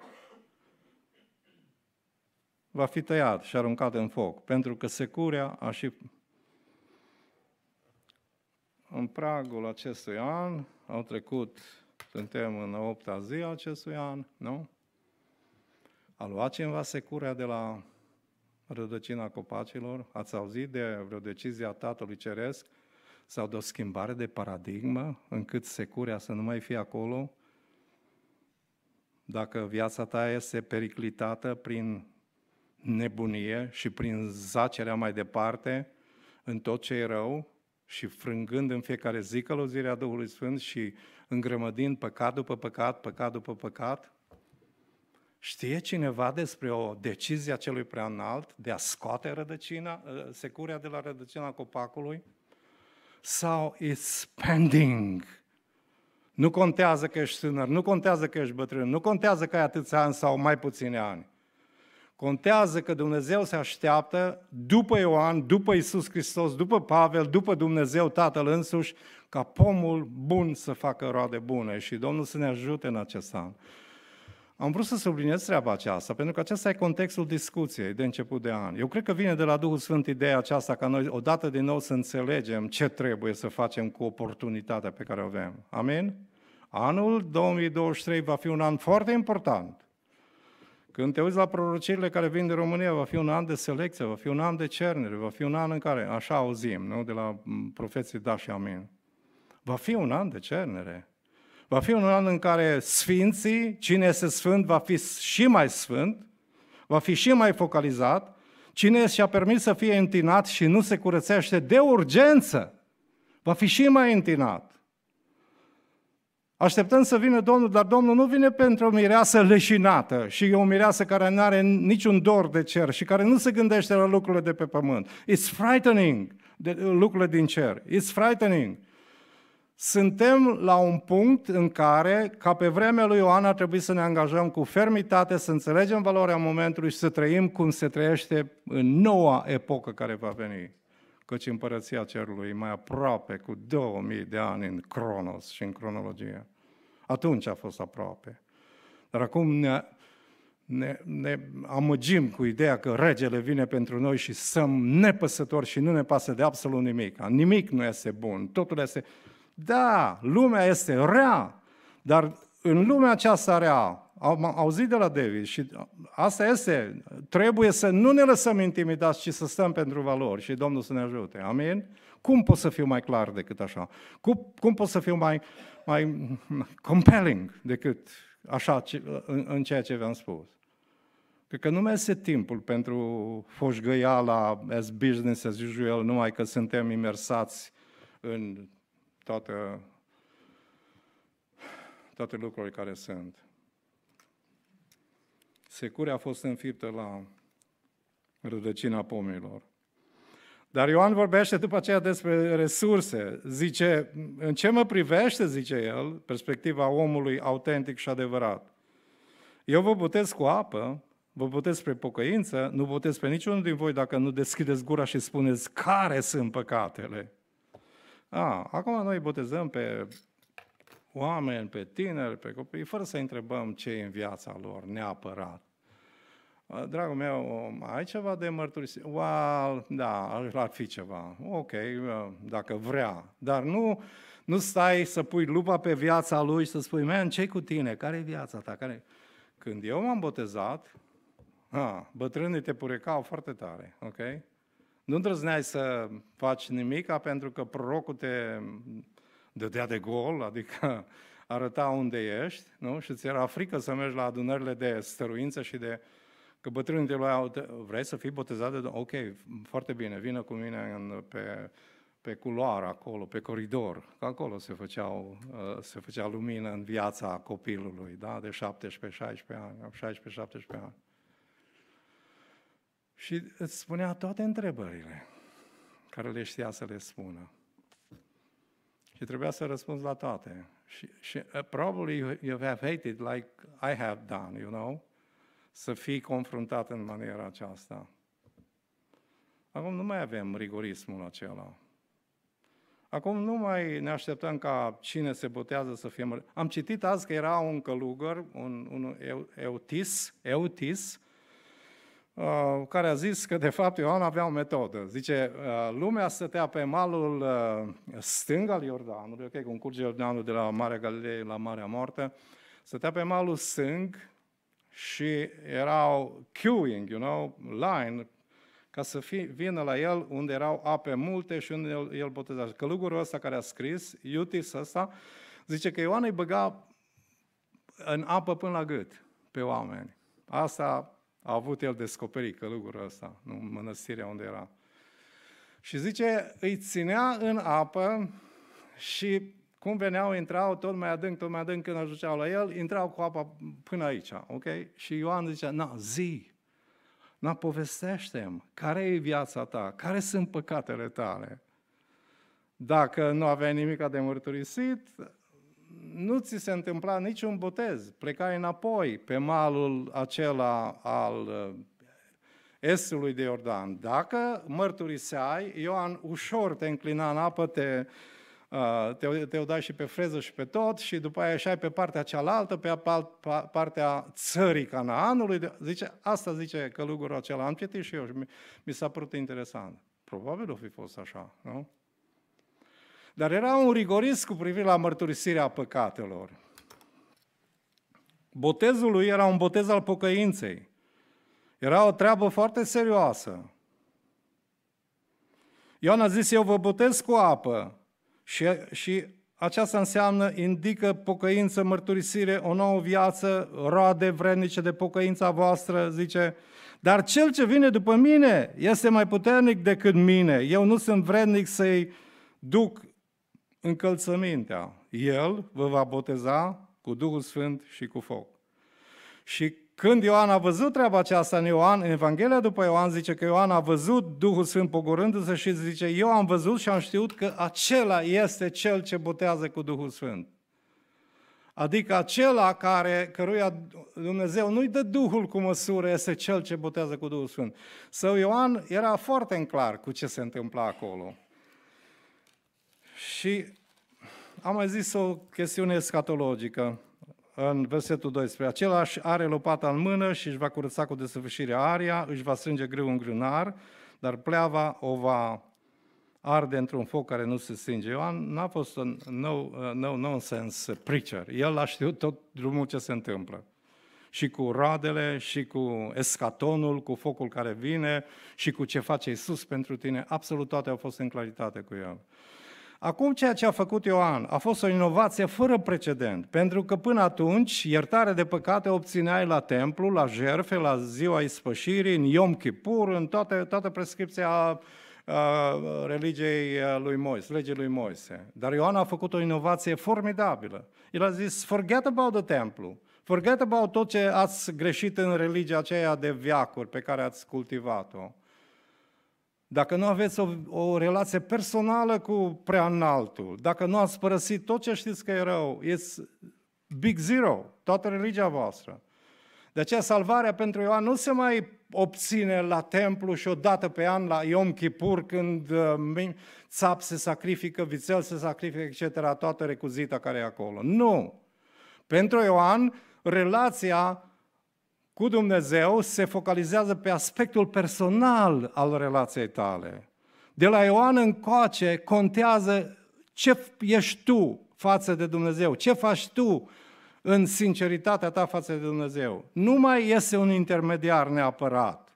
va fi tăiat și aruncat în foc, pentru că securea a și în pragul acestui an, au trecut, suntem în a opta zi a acestui an, nu? A luat cineva securea de la rădăcina copacilor? Ați auzit de vreo decizie a Tatălui Ceresc sau de o schimbare de paradigmă încât securea să nu mai fie acolo? Dacă viața ta este periclitată prin nebunie și prin zacerea mai departe în tot ce e rău și frângând în fiecare zi călăuzirea Duhului Sfânt și îngrămădind păcat după păcat, păcat după păcat? Știe cineva despre o decizie a celui prea înalt de a scoate rădăcina, ă, securea de la rădăcina copacului? Sau pending? Nu contează că ești tânăr, nu contează că ești bătrân, nu contează că ai atâția ani sau mai puține ani. Contează că Dumnezeu se așteaptă după Ioan, după Isus Hristos, după Pavel, după Dumnezeu Tatăl însuși, ca pomul bun să facă roade bune și Domnul să ne ajute în acest an. Am vrut să subliniez treaba aceasta, pentru că acesta e contextul discuției de început de an. Eu cred că vine de la Duhul Sfânt ideea aceasta ca noi odată din nou să înțelegem ce trebuie să facem cu oportunitatea pe care o avem. Amin? Anul 2023 va fi un an foarte important când te uiți la prorocirile care vin de România, va fi un an de selecție, va fi un an de cernere, va fi un an în care, așa auzim, nu? de la mm, profeții da și amin, va fi un an de cernere. Va fi un an în care sfinții, cine este sfânt, va fi și mai sfânt, va fi și mai focalizat, cine și-a permis să fie întinat și nu se curățește de urgență, va fi și mai întinat. Așteptăm să vină Domnul, dar Domnul nu vine pentru o mireasă leșinată și e o mireasă care nu are niciun dor de cer și care nu se gândește la lucrurile de pe pământ. It's frightening, de, lucrurile din cer. It's frightening. Suntem la un punct în care, ca pe vremea lui Ioan, ar trebui să ne angajăm cu fermitate, să înțelegem valoarea momentului și să trăim cum se trăiește în noua epocă care va veni căci împărăția cerului e mai aproape cu 2000 de ani în cronos și în cronologie. Atunci a fost aproape. Dar acum ne, ne, ne amăgim cu ideea că regele vine pentru noi și sunt nepăsători și nu ne pasă de absolut nimic. Nimic nu este bun, totul este... Da, lumea este rea, dar în lumea aceasta rea, am auzit de la David și asta este, trebuie să nu ne lăsăm intimidați, ci să stăm pentru valori și Domnul să ne ajute. Amin? Cum pot să fiu mai clar decât așa? Cum, cum pot să fiu mai, mai compelling decât așa în, în ceea ce v-am spus? Cred că nu mai este timpul pentru foșgăiala as business as usual, numai că suntem imersați în toată, toate lucrurile care sunt. Securea a fost înfiptă la rădăcina pomilor. Dar Ioan vorbește după aceea despre resurse. Zice, în ce mă privește, zice el, perspectiva omului autentic și adevărat. Eu vă puteți cu apă, vă puteți spre pocăință, nu puteți pe niciunul din voi dacă nu deschideți gura și spuneți care sunt păcatele. A, acum noi botezăm pe oameni, pe tineri, pe copii, fără să întrebăm ce e în viața lor neapărat. Uh, dragul meu, um, ai ceva de mărturisit? Well, da, ar fi ceva. Ok, uh, dacă vrea. Dar nu, nu stai să pui lupa pe viața lui și să spui, man, ce cu tine? Care e viața ta? Care... Când eu m-am botezat, a, bătrânii te purecau foarte tare, ok? Nu îndrăzneai să faci nimica pentru că prorocul te dădea de gol, adică <laughs> arăta unde ești, nu? Și ți era frică să mergi la adunările de stăruință și de... Că bătrânii te luau, vrei să fii botezat de... Ok, foarte bine, vină cu mine în, pe, pe culoar acolo, pe coridor, că acolo se, făceau, uh, se făcea lumină în viața copilului, da? De 17-16 ani, 16-17 ani. Și îți spunea toate întrebările care le știa să le spună. Și trebuia să răspunzi la toate. Și, și uh, probably you, have hated like I have done, you know? Să fii confruntat în maniera aceasta. Acum nu mai avem rigorismul acela. Acum nu mai ne așteptăm ca cine se botează să fie mărit. Am citit azi că era un călugăr, un, un eutis, eutis, Uh, care a zis că de fapt Ioan avea o metodă. Zice, uh, lumea stătea pe malul uh, stâng al Iordanului, ok, cum curge Iordanul de la Marea Galilei la Marea Moartă, stătea pe malul stâng și erau queuing, you know, line, ca să fi, vină la el unde erau ape multe și unde el, el boteza. Călugurul ăsta care a scris, Iutis ăsta, zice că Ioan îi băga în apă până la gât pe oameni. Asta a avut el descoperit călugurul ăsta, în mănăstirea unde era. Și zice, îi ținea în apă și cum veneau, intrau tot mai adânc, tot mai adânc, când ajungeau la el, intrau cu apa până aici, ok? Și Ioan zice: na, zi, na, povestește-mi, care e viața ta, care sunt păcatele tale? Dacă nu aveai nimic de mărturisit, nu ți se întâmpla niciun botez, plecai înapoi pe malul acela al uh, estului de Iordan. Dacă mărturiseai, Ioan ușor te înclina în apă, te, uh, te, te udai și pe freză și pe tot și după aia ieșai pe partea cealaltă, pe partea țării Canaanului. Zice, asta zice călugurul acela. Am citit și eu și mi, mi s-a părut interesant. Probabil o fi fost așa, nu? Dar era un rigorist cu privire la mărturisirea păcatelor. Botezul lui era un botez al pocăinței. Era o treabă foarte serioasă. Ioan a zis, eu vă botez cu apă și, și aceasta înseamnă, indică pocăință, mărturisire, o nouă viață, roade vrednice de pocăința voastră, zice, dar cel ce vine după mine este mai puternic decât mine. Eu nu sunt vrednic să-i duc încălțămintea. El vă va boteza cu Duhul Sfânt și cu foc. Și când Ioan a văzut treaba aceasta în Ioan, în Evanghelia după Ioan zice că Ioan a văzut Duhul Sfânt pogorându-se și zice, eu am văzut și am știut că acela este cel ce botează cu Duhul Sfânt. Adică acela care, căruia Dumnezeu nu-i dă Duhul cu măsură, este cel ce botează cu Duhul Sfânt. Său Ioan era foarte în clar cu ce se întâmpla acolo. Și am mai zis o chestiune escatologică în versetul 12. Același are lopata în mână și își va curăța cu desăvârșire aria, își va strânge greu un grânar, dar pleava o va arde într-un foc care nu se stinge. Ioan n-a fost un no, no nonsense preacher. El a știut tot drumul ce se întâmplă. Și cu roadele, și cu escatonul, cu focul care vine, și cu ce face Isus pentru tine, absolut toate au fost în claritate cu el. Acum ceea ce a făcut Ioan a fost o inovație fără precedent, pentru că până atunci iertare de păcate obțineai la templu, la jerfe, la ziua ispășirii, în Iom Kippur, în toate, toată prescripția a, a, religiei lui Moise, legii lui Moise. Dar Ioan a făcut o inovație formidabilă. El a zis, forget about the templu, forget about tot ce ați greșit în religia aceea de viacuri pe care ați cultivat-o dacă nu aveți o, o relație personală cu prea înaltul, dacă nu ați părăsit tot ce știți că e rău, e big zero, toată religia voastră. De aceea salvarea pentru Ioan nu se mai obține la templu și o dată pe an la Iom Kipur când uh, țap se sacrifică, vițel se sacrifică, etc., toată recuzita care e acolo. Nu! Pentru Ioan, relația cu Dumnezeu se focalizează pe aspectul personal al relației tale. De la Ioan încoace contează ce ești tu față de Dumnezeu, ce faci tu în sinceritatea ta față de Dumnezeu. Nu mai este un intermediar neapărat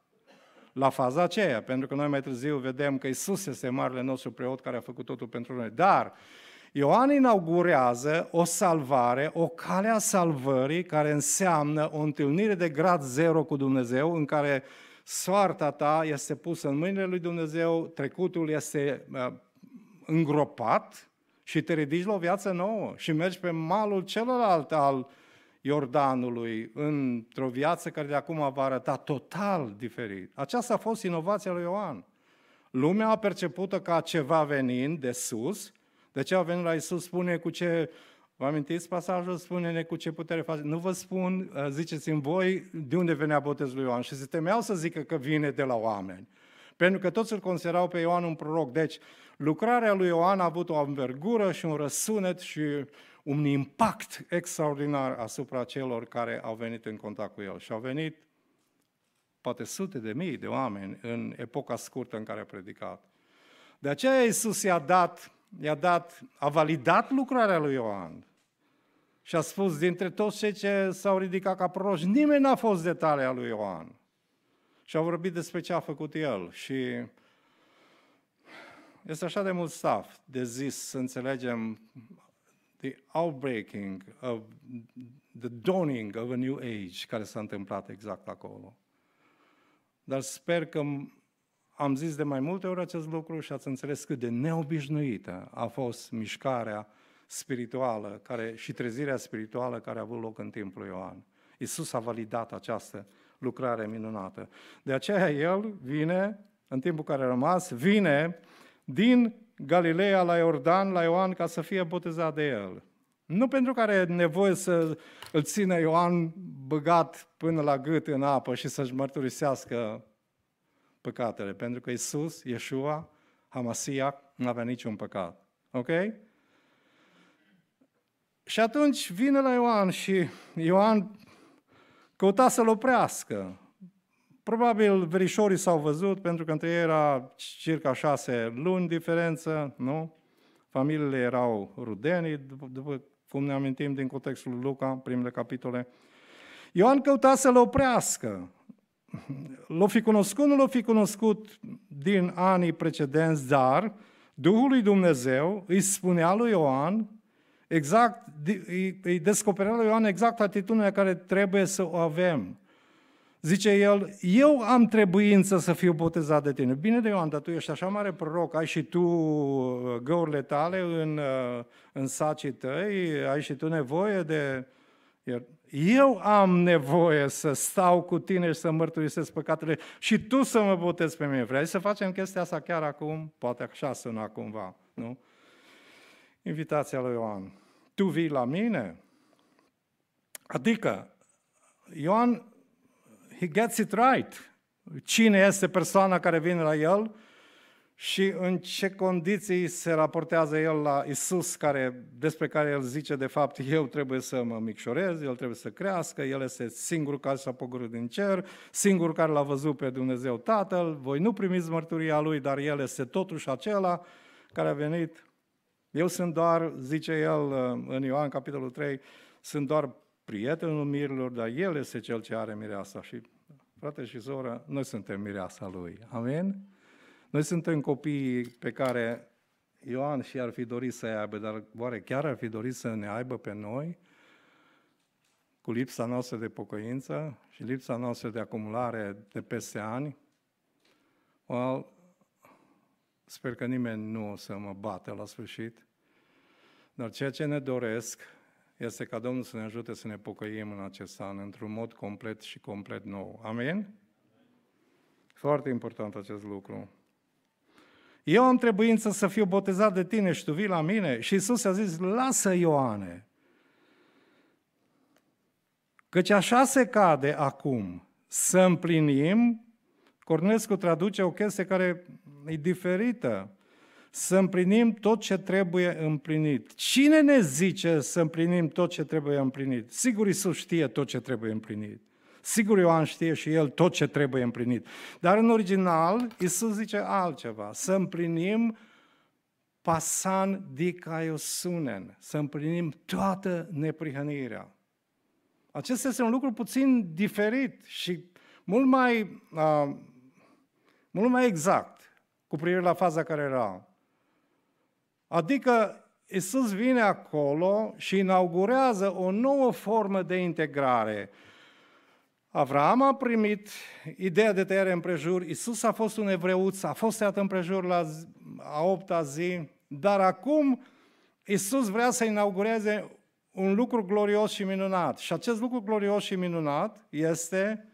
la faza aceea, pentru că noi mai târziu vedem că Isus este marele nostru preot care a făcut totul pentru noi. Dar Ioan inaugurează o salvare, o cale a salvării, care înseamnă o întâlnire de grad zero cu Dumnezeu, în care soarta ta este pusă în mâinile lui Dumnezeu, trecutul este uh, îngropat și te ridici la o viață nouă și mergi pe malul celălalt al Iordanului într-o viață care de acum va arăta total diferit. Aceasta a fost inovația lui Ioan. Lumea a perceput-o ca ceva venind de sus – de aceea venit la Isus, spune cu ce, vă amintiți pasajul, spune-ne cu ce putere face. Nu vă spun, uh, ziceți-mi voi, de unde venea botezul lui Ioan. Și se temeau să zică că vine de la oameni. Pentru că toți îl considerau pe Ioan un proroc. Deci, lucrarea lui Ioan a avut o învergură și un răsunet și un impact extraordinar asupra celor care au venit în contact cu el. Și au venit poate sute de mii de oameni în epoca scurtă în care a predicat. De aceea Iisus i-a dat i-a dat, a validat lucrarea lui Ioan. Și a spus, dintre toți cei ce s-au ridicat ca proroși, nimeni n-a fost de tarea lui Ioan. Și au vorbit despre ce a făcut el. Și este așa de mult staff de zis să înțelegem the outbreaking of the dawning of a new age care s-a întâmplat exact acolo. Dar sper că am zis de mai multe ori acest lucru și ați înțeles cât de neobișnuită a fost mișcarea spirituală care, și trezirea spirituală care a avut loc în timpul Ioan. Iisus a validat această lucrare minunată. De aceea el vine, în timpul care a rămas, vine din Galileea la Iordan, la Ioan, ca să fie botezat de el. Nu pentru că are nevoie să îl țină Ioan băgat până la gât în apă și să-și mărturisească păcatele, pentru că Isus, Yeshua, Hamasia, nu avea niciun păcat. Ok? Și atunci vine la Ioan și Ioan căuta să-l oprească. Probabil verișorii s-au văzut, pentru că între ei era circa șase luni diferență, nu? Familiile erau rudenii, după cum ne amintim din contextul Luca, primele capitole. Ioan căuta să-l oprească, l-o fi cunoscut, nu l-o fi cunoscut din anii precedenți, dar Duhul lui Dumnezeu îi spunea lui Ioan, exact, îi, descoperea lui Ioan exact atitudinea care trebuie să o avem. Zice el, eu am trebuință să fiu botezat de tine. Bine de Ioan, dar tu ești așa mare proroc, ai și tu uh, găurile tale în, uh, în sacii tăi, ai și tu nevoie de eu am nevoie să stau cu tine și să mărturisesc păcatele și tu să mă botezi pe mine. Vrei să facem chestia asta chiar acum? Poate așa sună cumva, nu? Invitația lui Ioan. Tu vii la mine? Adică, Ioan, he gets it right. Cine este persoana care vine la el? și în ce condiții se raportează el la Isus, care, despre care el zice, de fapt, eu trebuie să mă micșorez, el trebuie să crească, el este singurul care s-a pogorât din cer, singurul care l-a văzut pe Dumnezeu Tatăl, voi nu primiți mărturia lui, dar el este totuși acela care a venit. Eu sunt doar, zice el uh, în Ioan, capitolul 3, sunt doar prietenul mirilor, dar el este cel ce are mireasa și frate și soră, noi suntem mireasa lui. Amin? Noi suntem copiii pe care Ioan și ar fi dorit să-i aibă, dar oare chiar ar fi dorit să ne aibă pe noi? Cu lipsa noastră de pocăință și lipsa noastră de acumulare de peste ani? Well, sper că nimeni nu o să mă bată la sfârșit, dar ceea ce ne doresc este ca Domnul să ne ajute să ne pocăim în acest an într-un mod complet și complet nou. Amen. Amin. Foarte important acest lucru eu am trebuință să fiu botezat de tine și tu vii la mine? Și Isus a zis, lasă Ioane, căci așa se cade acum să împlinim, Cornescu traduce o chestie care e diferită, să împlinim tot ce trebuie împlinit. Cine ne zice să împlinim tot ce trebuie împlinit? Sigur Isus știe tot ce trebuie împlinit. Sigur Ioan știe și el tot ce trebuie împlinit. Dar în original, Isus zice altceva, să împlinim pasan dicaiusunen, să împlinim toată neprihănirea. Acesta este un lucru puțin diferit și mult mai, uh, mult mai exact cu privire la faza care era. Adică Isus vine acolo și inaugurează o nouă formă de integrare. Avram a primit ideea de tăiere împrejur, Isus a fost un evreuț, a fost tăiat împrejur la a opta zi, dar acum Isus vrea să inaugureze un lucru glorios și minunat. Și acest lucru glorios și minunat este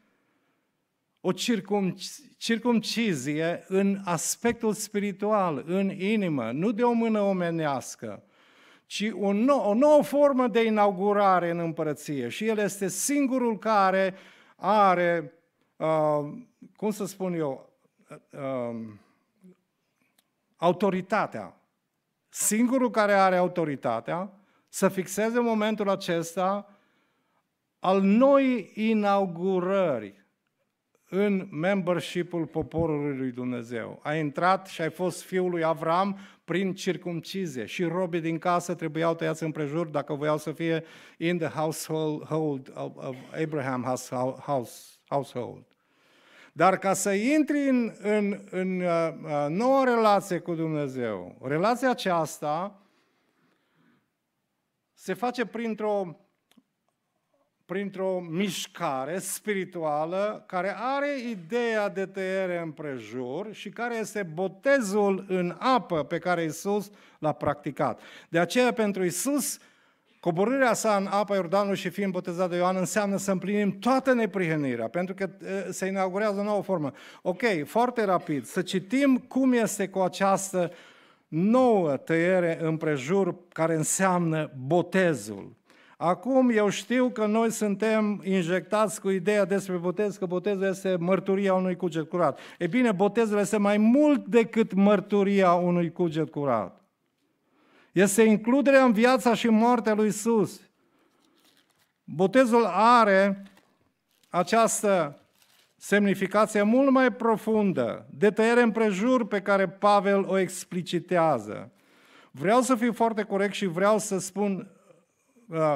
o circum, circumcizie în aspectul spiritual, în inimă, nu de o mână omenească, ci o, nou, o nouă formă de inaugurare în împărăție. Și el este singurul care are, uh, cum să spun eu, uh, um, autoritatea. Singurul care are autoritatea să fixeze momentul acesta al noi inaugurări în membershipul poporului lui Dumnezeu. Ai intrat și ai fost fiul lui Avram prin circumcizie și robii din casă trebuiau tăiați împrejur dacă voiau să fie in the household of, Abraham house, household. Dar ca să intri în, în, în uh, uh, nouă relație cu Dumnezeu, relația aceasta se face printr-o printr-o mișcare spirituală care are ideea de tăiere împrejur și care este botezul în apă pe care Isus l-a practicat. De aceea, pentru Isus, Coborârea sa în apa Iordanului și fiind botezat de Ioan înseamnă să împlinim toată neprihănirea, pentru că se inaugurează o nouă formă. Ok, foarte rapid, să citim cum este cu această nouă tăiere împrejur care înseamnă botezul. Acum eu știu că noi suntem injectați cu ideea despre botez, că botezul este mărturia unui cuget curat. E bine, botezul este mai mult decât mărturia unui cuget curat. Este includerea în viața și moartea lui Isus. Botezul are această semnificație mult mai profundă, de tăiere împrejur pe care Pavel o explicitează. Vreau să fiu foarte corect și vreau să spun Uh,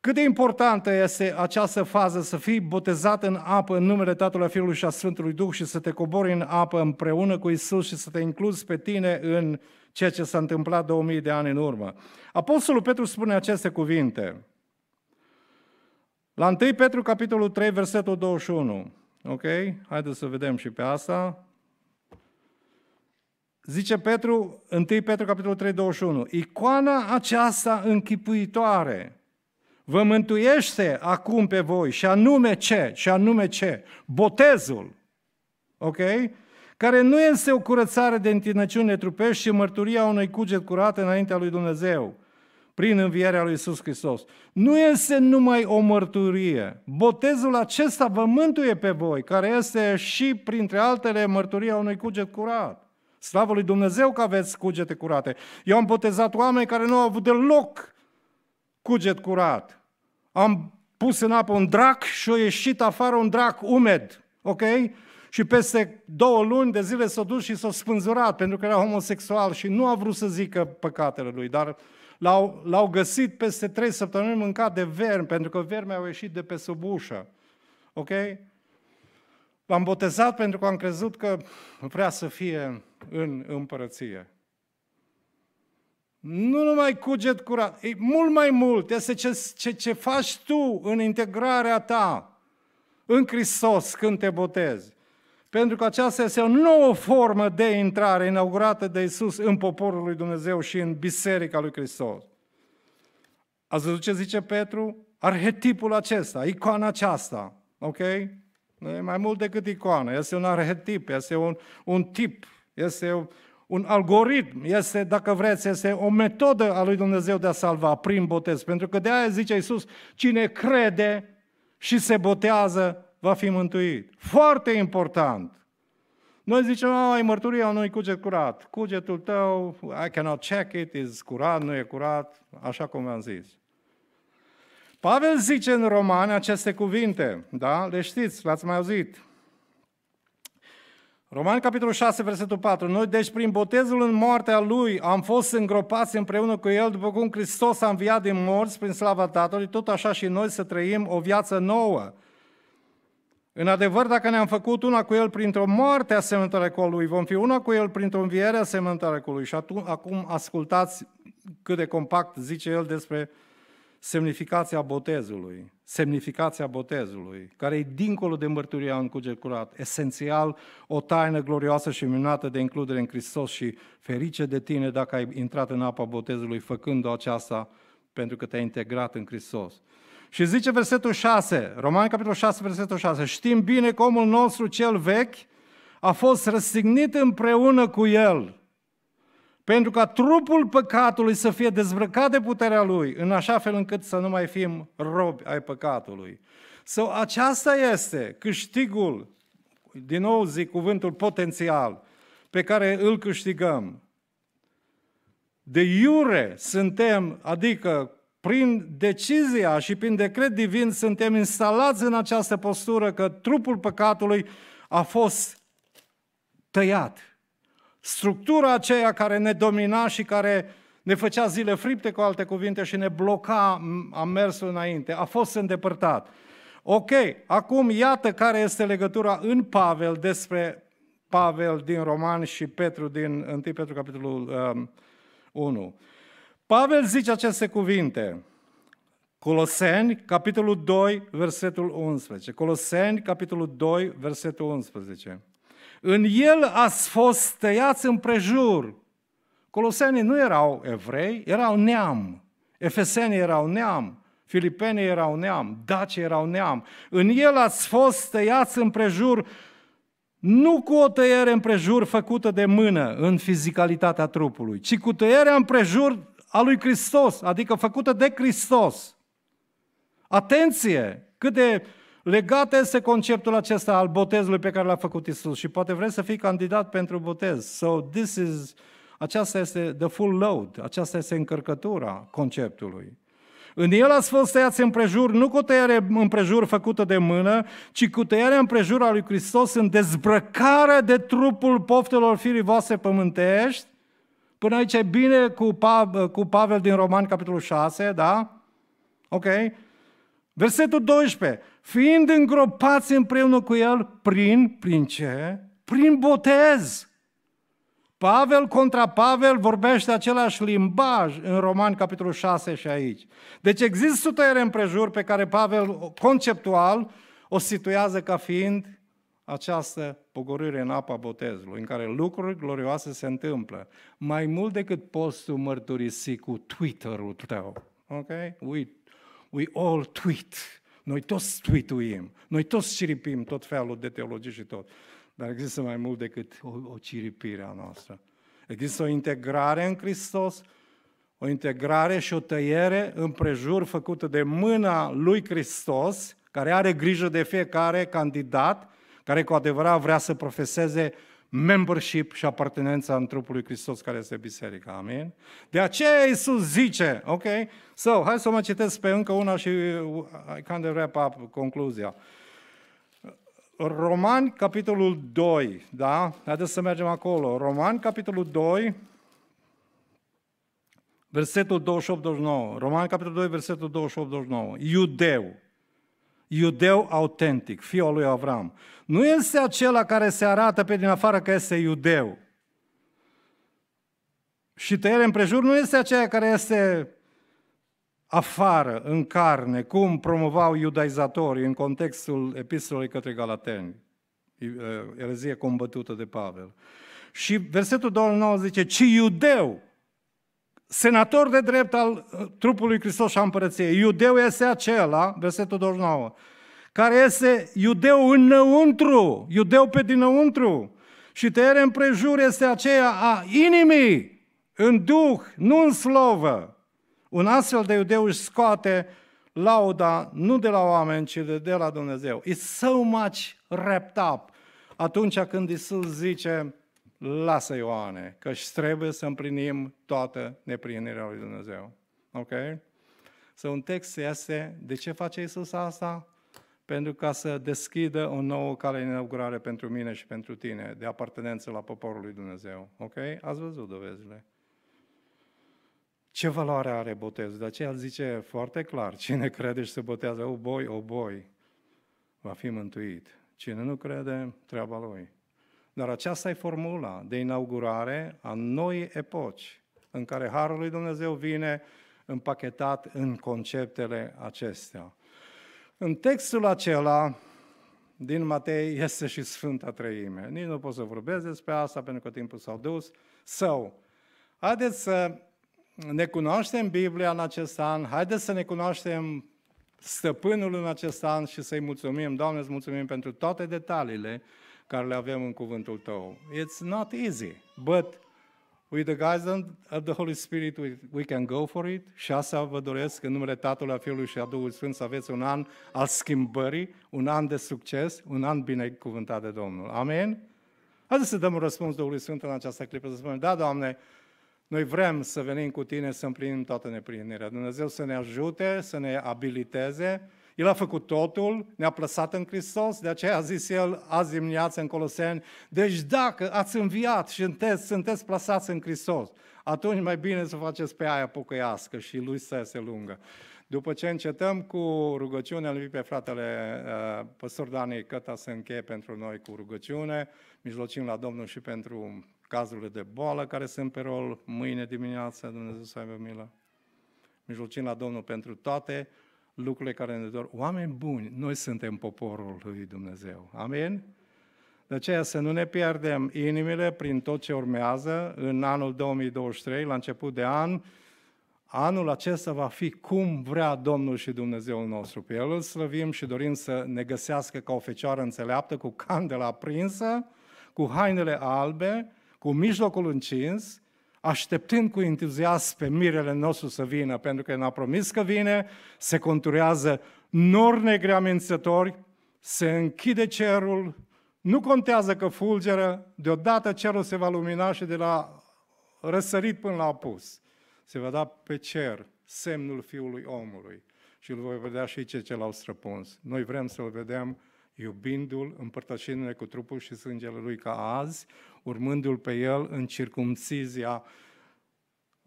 cât de importantă este această fază să fii botezat în apă în numele Tatălui, Fiului și a Sfântului Duh și să te cobori în apă împreună cu Isus și să te incluzi pe tine în ceea ce s-a întâmplat 2000 de ani în urmă. Apostolul Petru spune aceste cuvinte. La 1 Petru, capitolul 3, versetul 21. Ok? Haideți să vedem și pe asta. Zice Petru, 1 Petru, capitolul 3, 21, icoana aceasta închipuitoare vă mântuiește acum pe voi și anume ce? Și anume ce? Botezul. Ok? Care nu este o curățare de întinăciune trupești și mărturia unui cuget curat înaintea lui Dumnezeu prin învierea lui Isus Hristos. Nu este numai o mărturie. Botezul acesta vă mântuie pe voi, care este și, printre altele, mărturia unui cuget curat. Slavă lui Dumnezeu că aveți cugete curate. Eu am botezat oameni care nu au avut deloc cuget curat. Am pus în apă un drac și a ieșit afară un drac umed. Ok? Și peste două luni de zile s-a dus și s-a spânzurat pentru că era homosexual și nu a vrut să zică păcatele lui, dar l-au, l-au găsit peste trei săptămâni mâncat de vermi, pentru că vermi au ieșit de pe sub ușă. Ok? L-am botezat pentru că am crezut că vrea să fie în împărăție. Nu numai cuget curat, e mult mai mult, este ce, ce, ce faci tu în integrarea ta în Hristos când te botezi. Pentru că aceasta este o nouă formă de intrare inaugurată de Isus în poporul lui Dumnezeu și în biserica lui Hristos. Ați văzut ce zice Petru? Arhetipul acesta, icoana aceasta, ok? Nu e mai mult decât icoană, este un arhetip, este un, un tip, este un algoritm, este, dacă vreți, este o metodă a lui Dumnezeu de a salva prin botez. Pentru că de aia zice Iisus, cine crede și se botează va fi mântuit. Foarte important! Noi zicem, ai mărturia unui cuget curat. Cugetul tău, I cannot check it, is curat, nu e curat, așa cum am zis. Pavel zice în Romani aceste cuvinte, da? Le deci știți, l-ați mai auzit. Roman capitolul 6, versetul 4. Noi, deci, prin botezul în moartea Lui, am fost îngropați împreună cu El, după cum Hristos a înviat din morți prin slava Tatălui, tot așa și noi să trăim o viață nouă. În adevăr, dacă ne-am făcut una cu El printr-o moarte asemănătoare cu Lui, vom fi una cu El printr-o înviere asemănătoare cu Lui. Și atunci, acum ascultați cât de compact zice El despre uh, semnificația botezului, semnificația botezului, care e dincolo de mărturia în cuget curat, esențial, o taină glorioasă și minunată de includere în Hristos și ferice de tine dacă ai intrat în apa botezului făcând-o aceasta pentru că te-ai integrat în Hristos. Și zice versetul 6, Roman capitolul 6, versetul 6, știm bine că omul nostru cel vechi a fost răstignit împreună cu el pentru ca trupul păcatului să fie dezbrăcat de puterea lui, în așa fel încât să nu mai fim robi ai păcatului. Sau so, aceasta este câștigul, din nou zic cuvântul potențial, pe care îl câștigăm. De iure suntem, adică prin decizia și prin decret divin suntem instalați în această postură că trupul păcatului a fost tăiat, structura aceea care ne domina și care ne făcea zile fripte, cu alte cuvinte, și ne bloca a mersul înainte, a fost îndepărtat. Ok, acum iată care este legătura în Pavel despre Pavel din Roman și Petru din 1 Petru capitolul um, 1. Pavel zice aceste cuvinte, Coloseni, capitolul 2, versetul 11. Coloseni, capitolul 2, versetul 11. În el ați fost tăiați împrejur. Colosenii nu erau evrei, erau neam. Efesenii erau neam. Filipenii erau neam. Daci erau neam. În el ați fost tăiați împrejur nu cu o tăiere împrejur făcută de mână în fizicalitatea trupului, ci cu tăierea împrejur a lui Hristos, adică făcută de Hristos. Atenție! Cât de Legat este conceptul acesta al botezului pe care l-a făcut Isus și poate vrei să fii candidat pentru botez. So this is, aceasta este the full load, aceasta este încărcătura conceptului. În el ați fost tăiați împrejur, nu cu tăiere împrejur făcută de mână, ci cu tăiere împrejur a lui Hristos în dezbrăcare de trupul poftelor firii voastre pământești. Până aici e bine cu, pa- cu Pavel din Roman, capitolul 6, da? Ok? Versetul 12 fiind îngropați împreună cu el prin, prin ce? Prin botez. Pavel contra Pavel vorbește același limbaj în Roman capitolul 6 și aici. Deci există sutăiere împrejur pe care Pavel conceptual o situează ca fiind această pogorâre în apa botezului, în care lucruri glorioase se întâmplă, mai mult decât poți tu mărturisi cu Twitter-ul tău. Ok? We, we all tweet. Noi toți tuituim, noi toți ciripim tot felul de teologie și tot. Dar există mai mult decât o, o ciripire a noastră. Există o integrare în Hristos, o integrare și o tăiere împrejur făcută de mâna lui Hristos, care are grijă de fiecare candidat, care cu adevărat vrea să profeseze membership și apartenența în trupul lui Hristos care este biserica. Amin? De aceea Iisus zice, ok? So, hai să mă citesc pe încă una și uh, I kind of wrap up concluzia. Romani, capitolul 2, da? Haideți să mergem acolo. Romani, capitolul 2, versetul 28-29. Romani, capitolul 2, versetul 28-29. Iudeu, iudeu autentic, fiul lui Avram. Nu este acela care se arată pe din afară că este iudeu. Și tăiere împrejur nu este aceea care este afară, în carne, cum promovau iudaizatorii în contextul epistolei către Galateni, erezie combătută de Pavel. Și versetul 29 zice, ci iudeu, senator de drept al uh, trupului Hristos și a împărăției. Iudeu este acela, versetul 29, care este iudeu înăuntru, iudeu pe dinăuntru. Și tăiere împrejur este aceea a inimii, în duh, nu în slovă. Un astfel de iudeu își scoate lauda nu de la oameni, ci de la Dumnezeu. It's so much wrapped up atunci când Isus zice, lasă Ioane, că trebuie să împlinim toată neprinirea lui Dumnezeu. Ok? Să un text este, de ce face Isus asta? Pentru ca să deschidă o nouă cale inaugurare pentru mine și pentru tine, de apartenență la poporul lui Dumnezeu. Ok? Ați văzut dovezile. Ce valoare are botezul? De aceea zice foarte clar, <laughs> cine crede și se botează, o oh boi, o oh boi, va fi mântuit. Cine nu crede, treaba lui. Dar aceasta e formula de inaugurare a noi epoci în care Harul lui Dumnezeu vine împachetat în conceptele acestea. În textul acela din Matei este și Sfânta Treime. Nici nu pot să vorbesc despre asta pentru că timpul s-a dus. Sau, so, haideți să ne cunoaștem Biblia în acest an, haideți să ne cunoaștem Stăpânul în acest an și să-i mulțumim. Doamne, îți mulțumim pentru toate detaliile care le avem în cuvântul tău. It's not easy, but with the guidance of the Holy Spirit, we, we can go for it. Și asta vă doresc în numele Tatălui, a Fiului și a Duhului Sfânt să aveți un an al schimbării, un an de succes, un an binecuvântat de Domnul. Amen? Haideți să dăm un răspuns Duhului Sfânt în această clipă, să spunem, da, Doamne, noi vrem să venim cu Tine să împlinim toată neprinirea. Dumnezeu să ne ajute, să ne abiliteze, el a făcut totul, ne-a plăsat în Hristos, de aceea a zis el azi dimineață în Coloseni, deci dacă ați înviat și sunteți, sunteți plăsați în Hristos, atunci mai bine să faceți pe aia pocăiască și lui să se lungă. După ce încetăm cu rugăciunea, lui pe fratele uh, păstor Dani Căta să încheie pentru noi cu rugăciune, mijlocim la Domnul și pentru cazurile de boală care sunt pe rol mâine dimineață, Dumnezeu să aibă milă. Mijlocim la Domnul pentru toate lucrurile care ne dor. Oameni buni, noi suntem poporul lui Dumnezeu. Amin? De aceea să nu ne pierdem inimile prin tot ce urmează în anul 2023, la început de an. Anul acesta va fi cum vrea Domnul și Dumnezeul nostru. Pe El îl slăvim și dorim să ne găsească ca o fecioară înțeleaptă, cu candela aprinsă, cu hainele albe, cu mijlocul încins, așteptând cu entuziasm pe mirele nostru să vină, pentru că ne-a promis că vine, se conturează nori negre amenințători, se închide cerul, nu contează că fulgeră, deodată cerul se va lumina și de la răsărit până la apus se va da pe cer semnul Fiului Omului și îl voi vedea și ce ce l-au străpuns. Noi vrem să-l vedem iubindu-l, împărtășindu-ne cu trupul și sângele lui ca azi, urmându-l pe el în circumcizia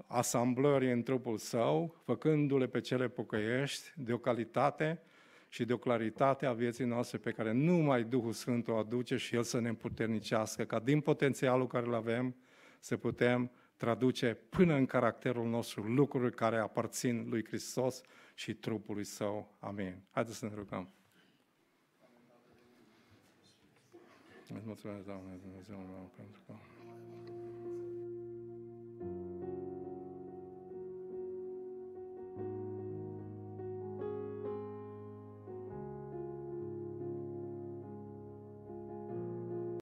asamblării în trupul său, făcându-le pe cele pocăiești de o calitate și de o claritate a vieții noastre pe care numai Duhul Sfânt o aduce și El să ne împuternicească, ca din potențialul care îl avem să putem traduce până în caracterul nostru lucruri care aparțin lui Hristos și trupului său. Amin. Haideți să ne rugăm. Das muss man sagen, das ist ja auch ganz klar.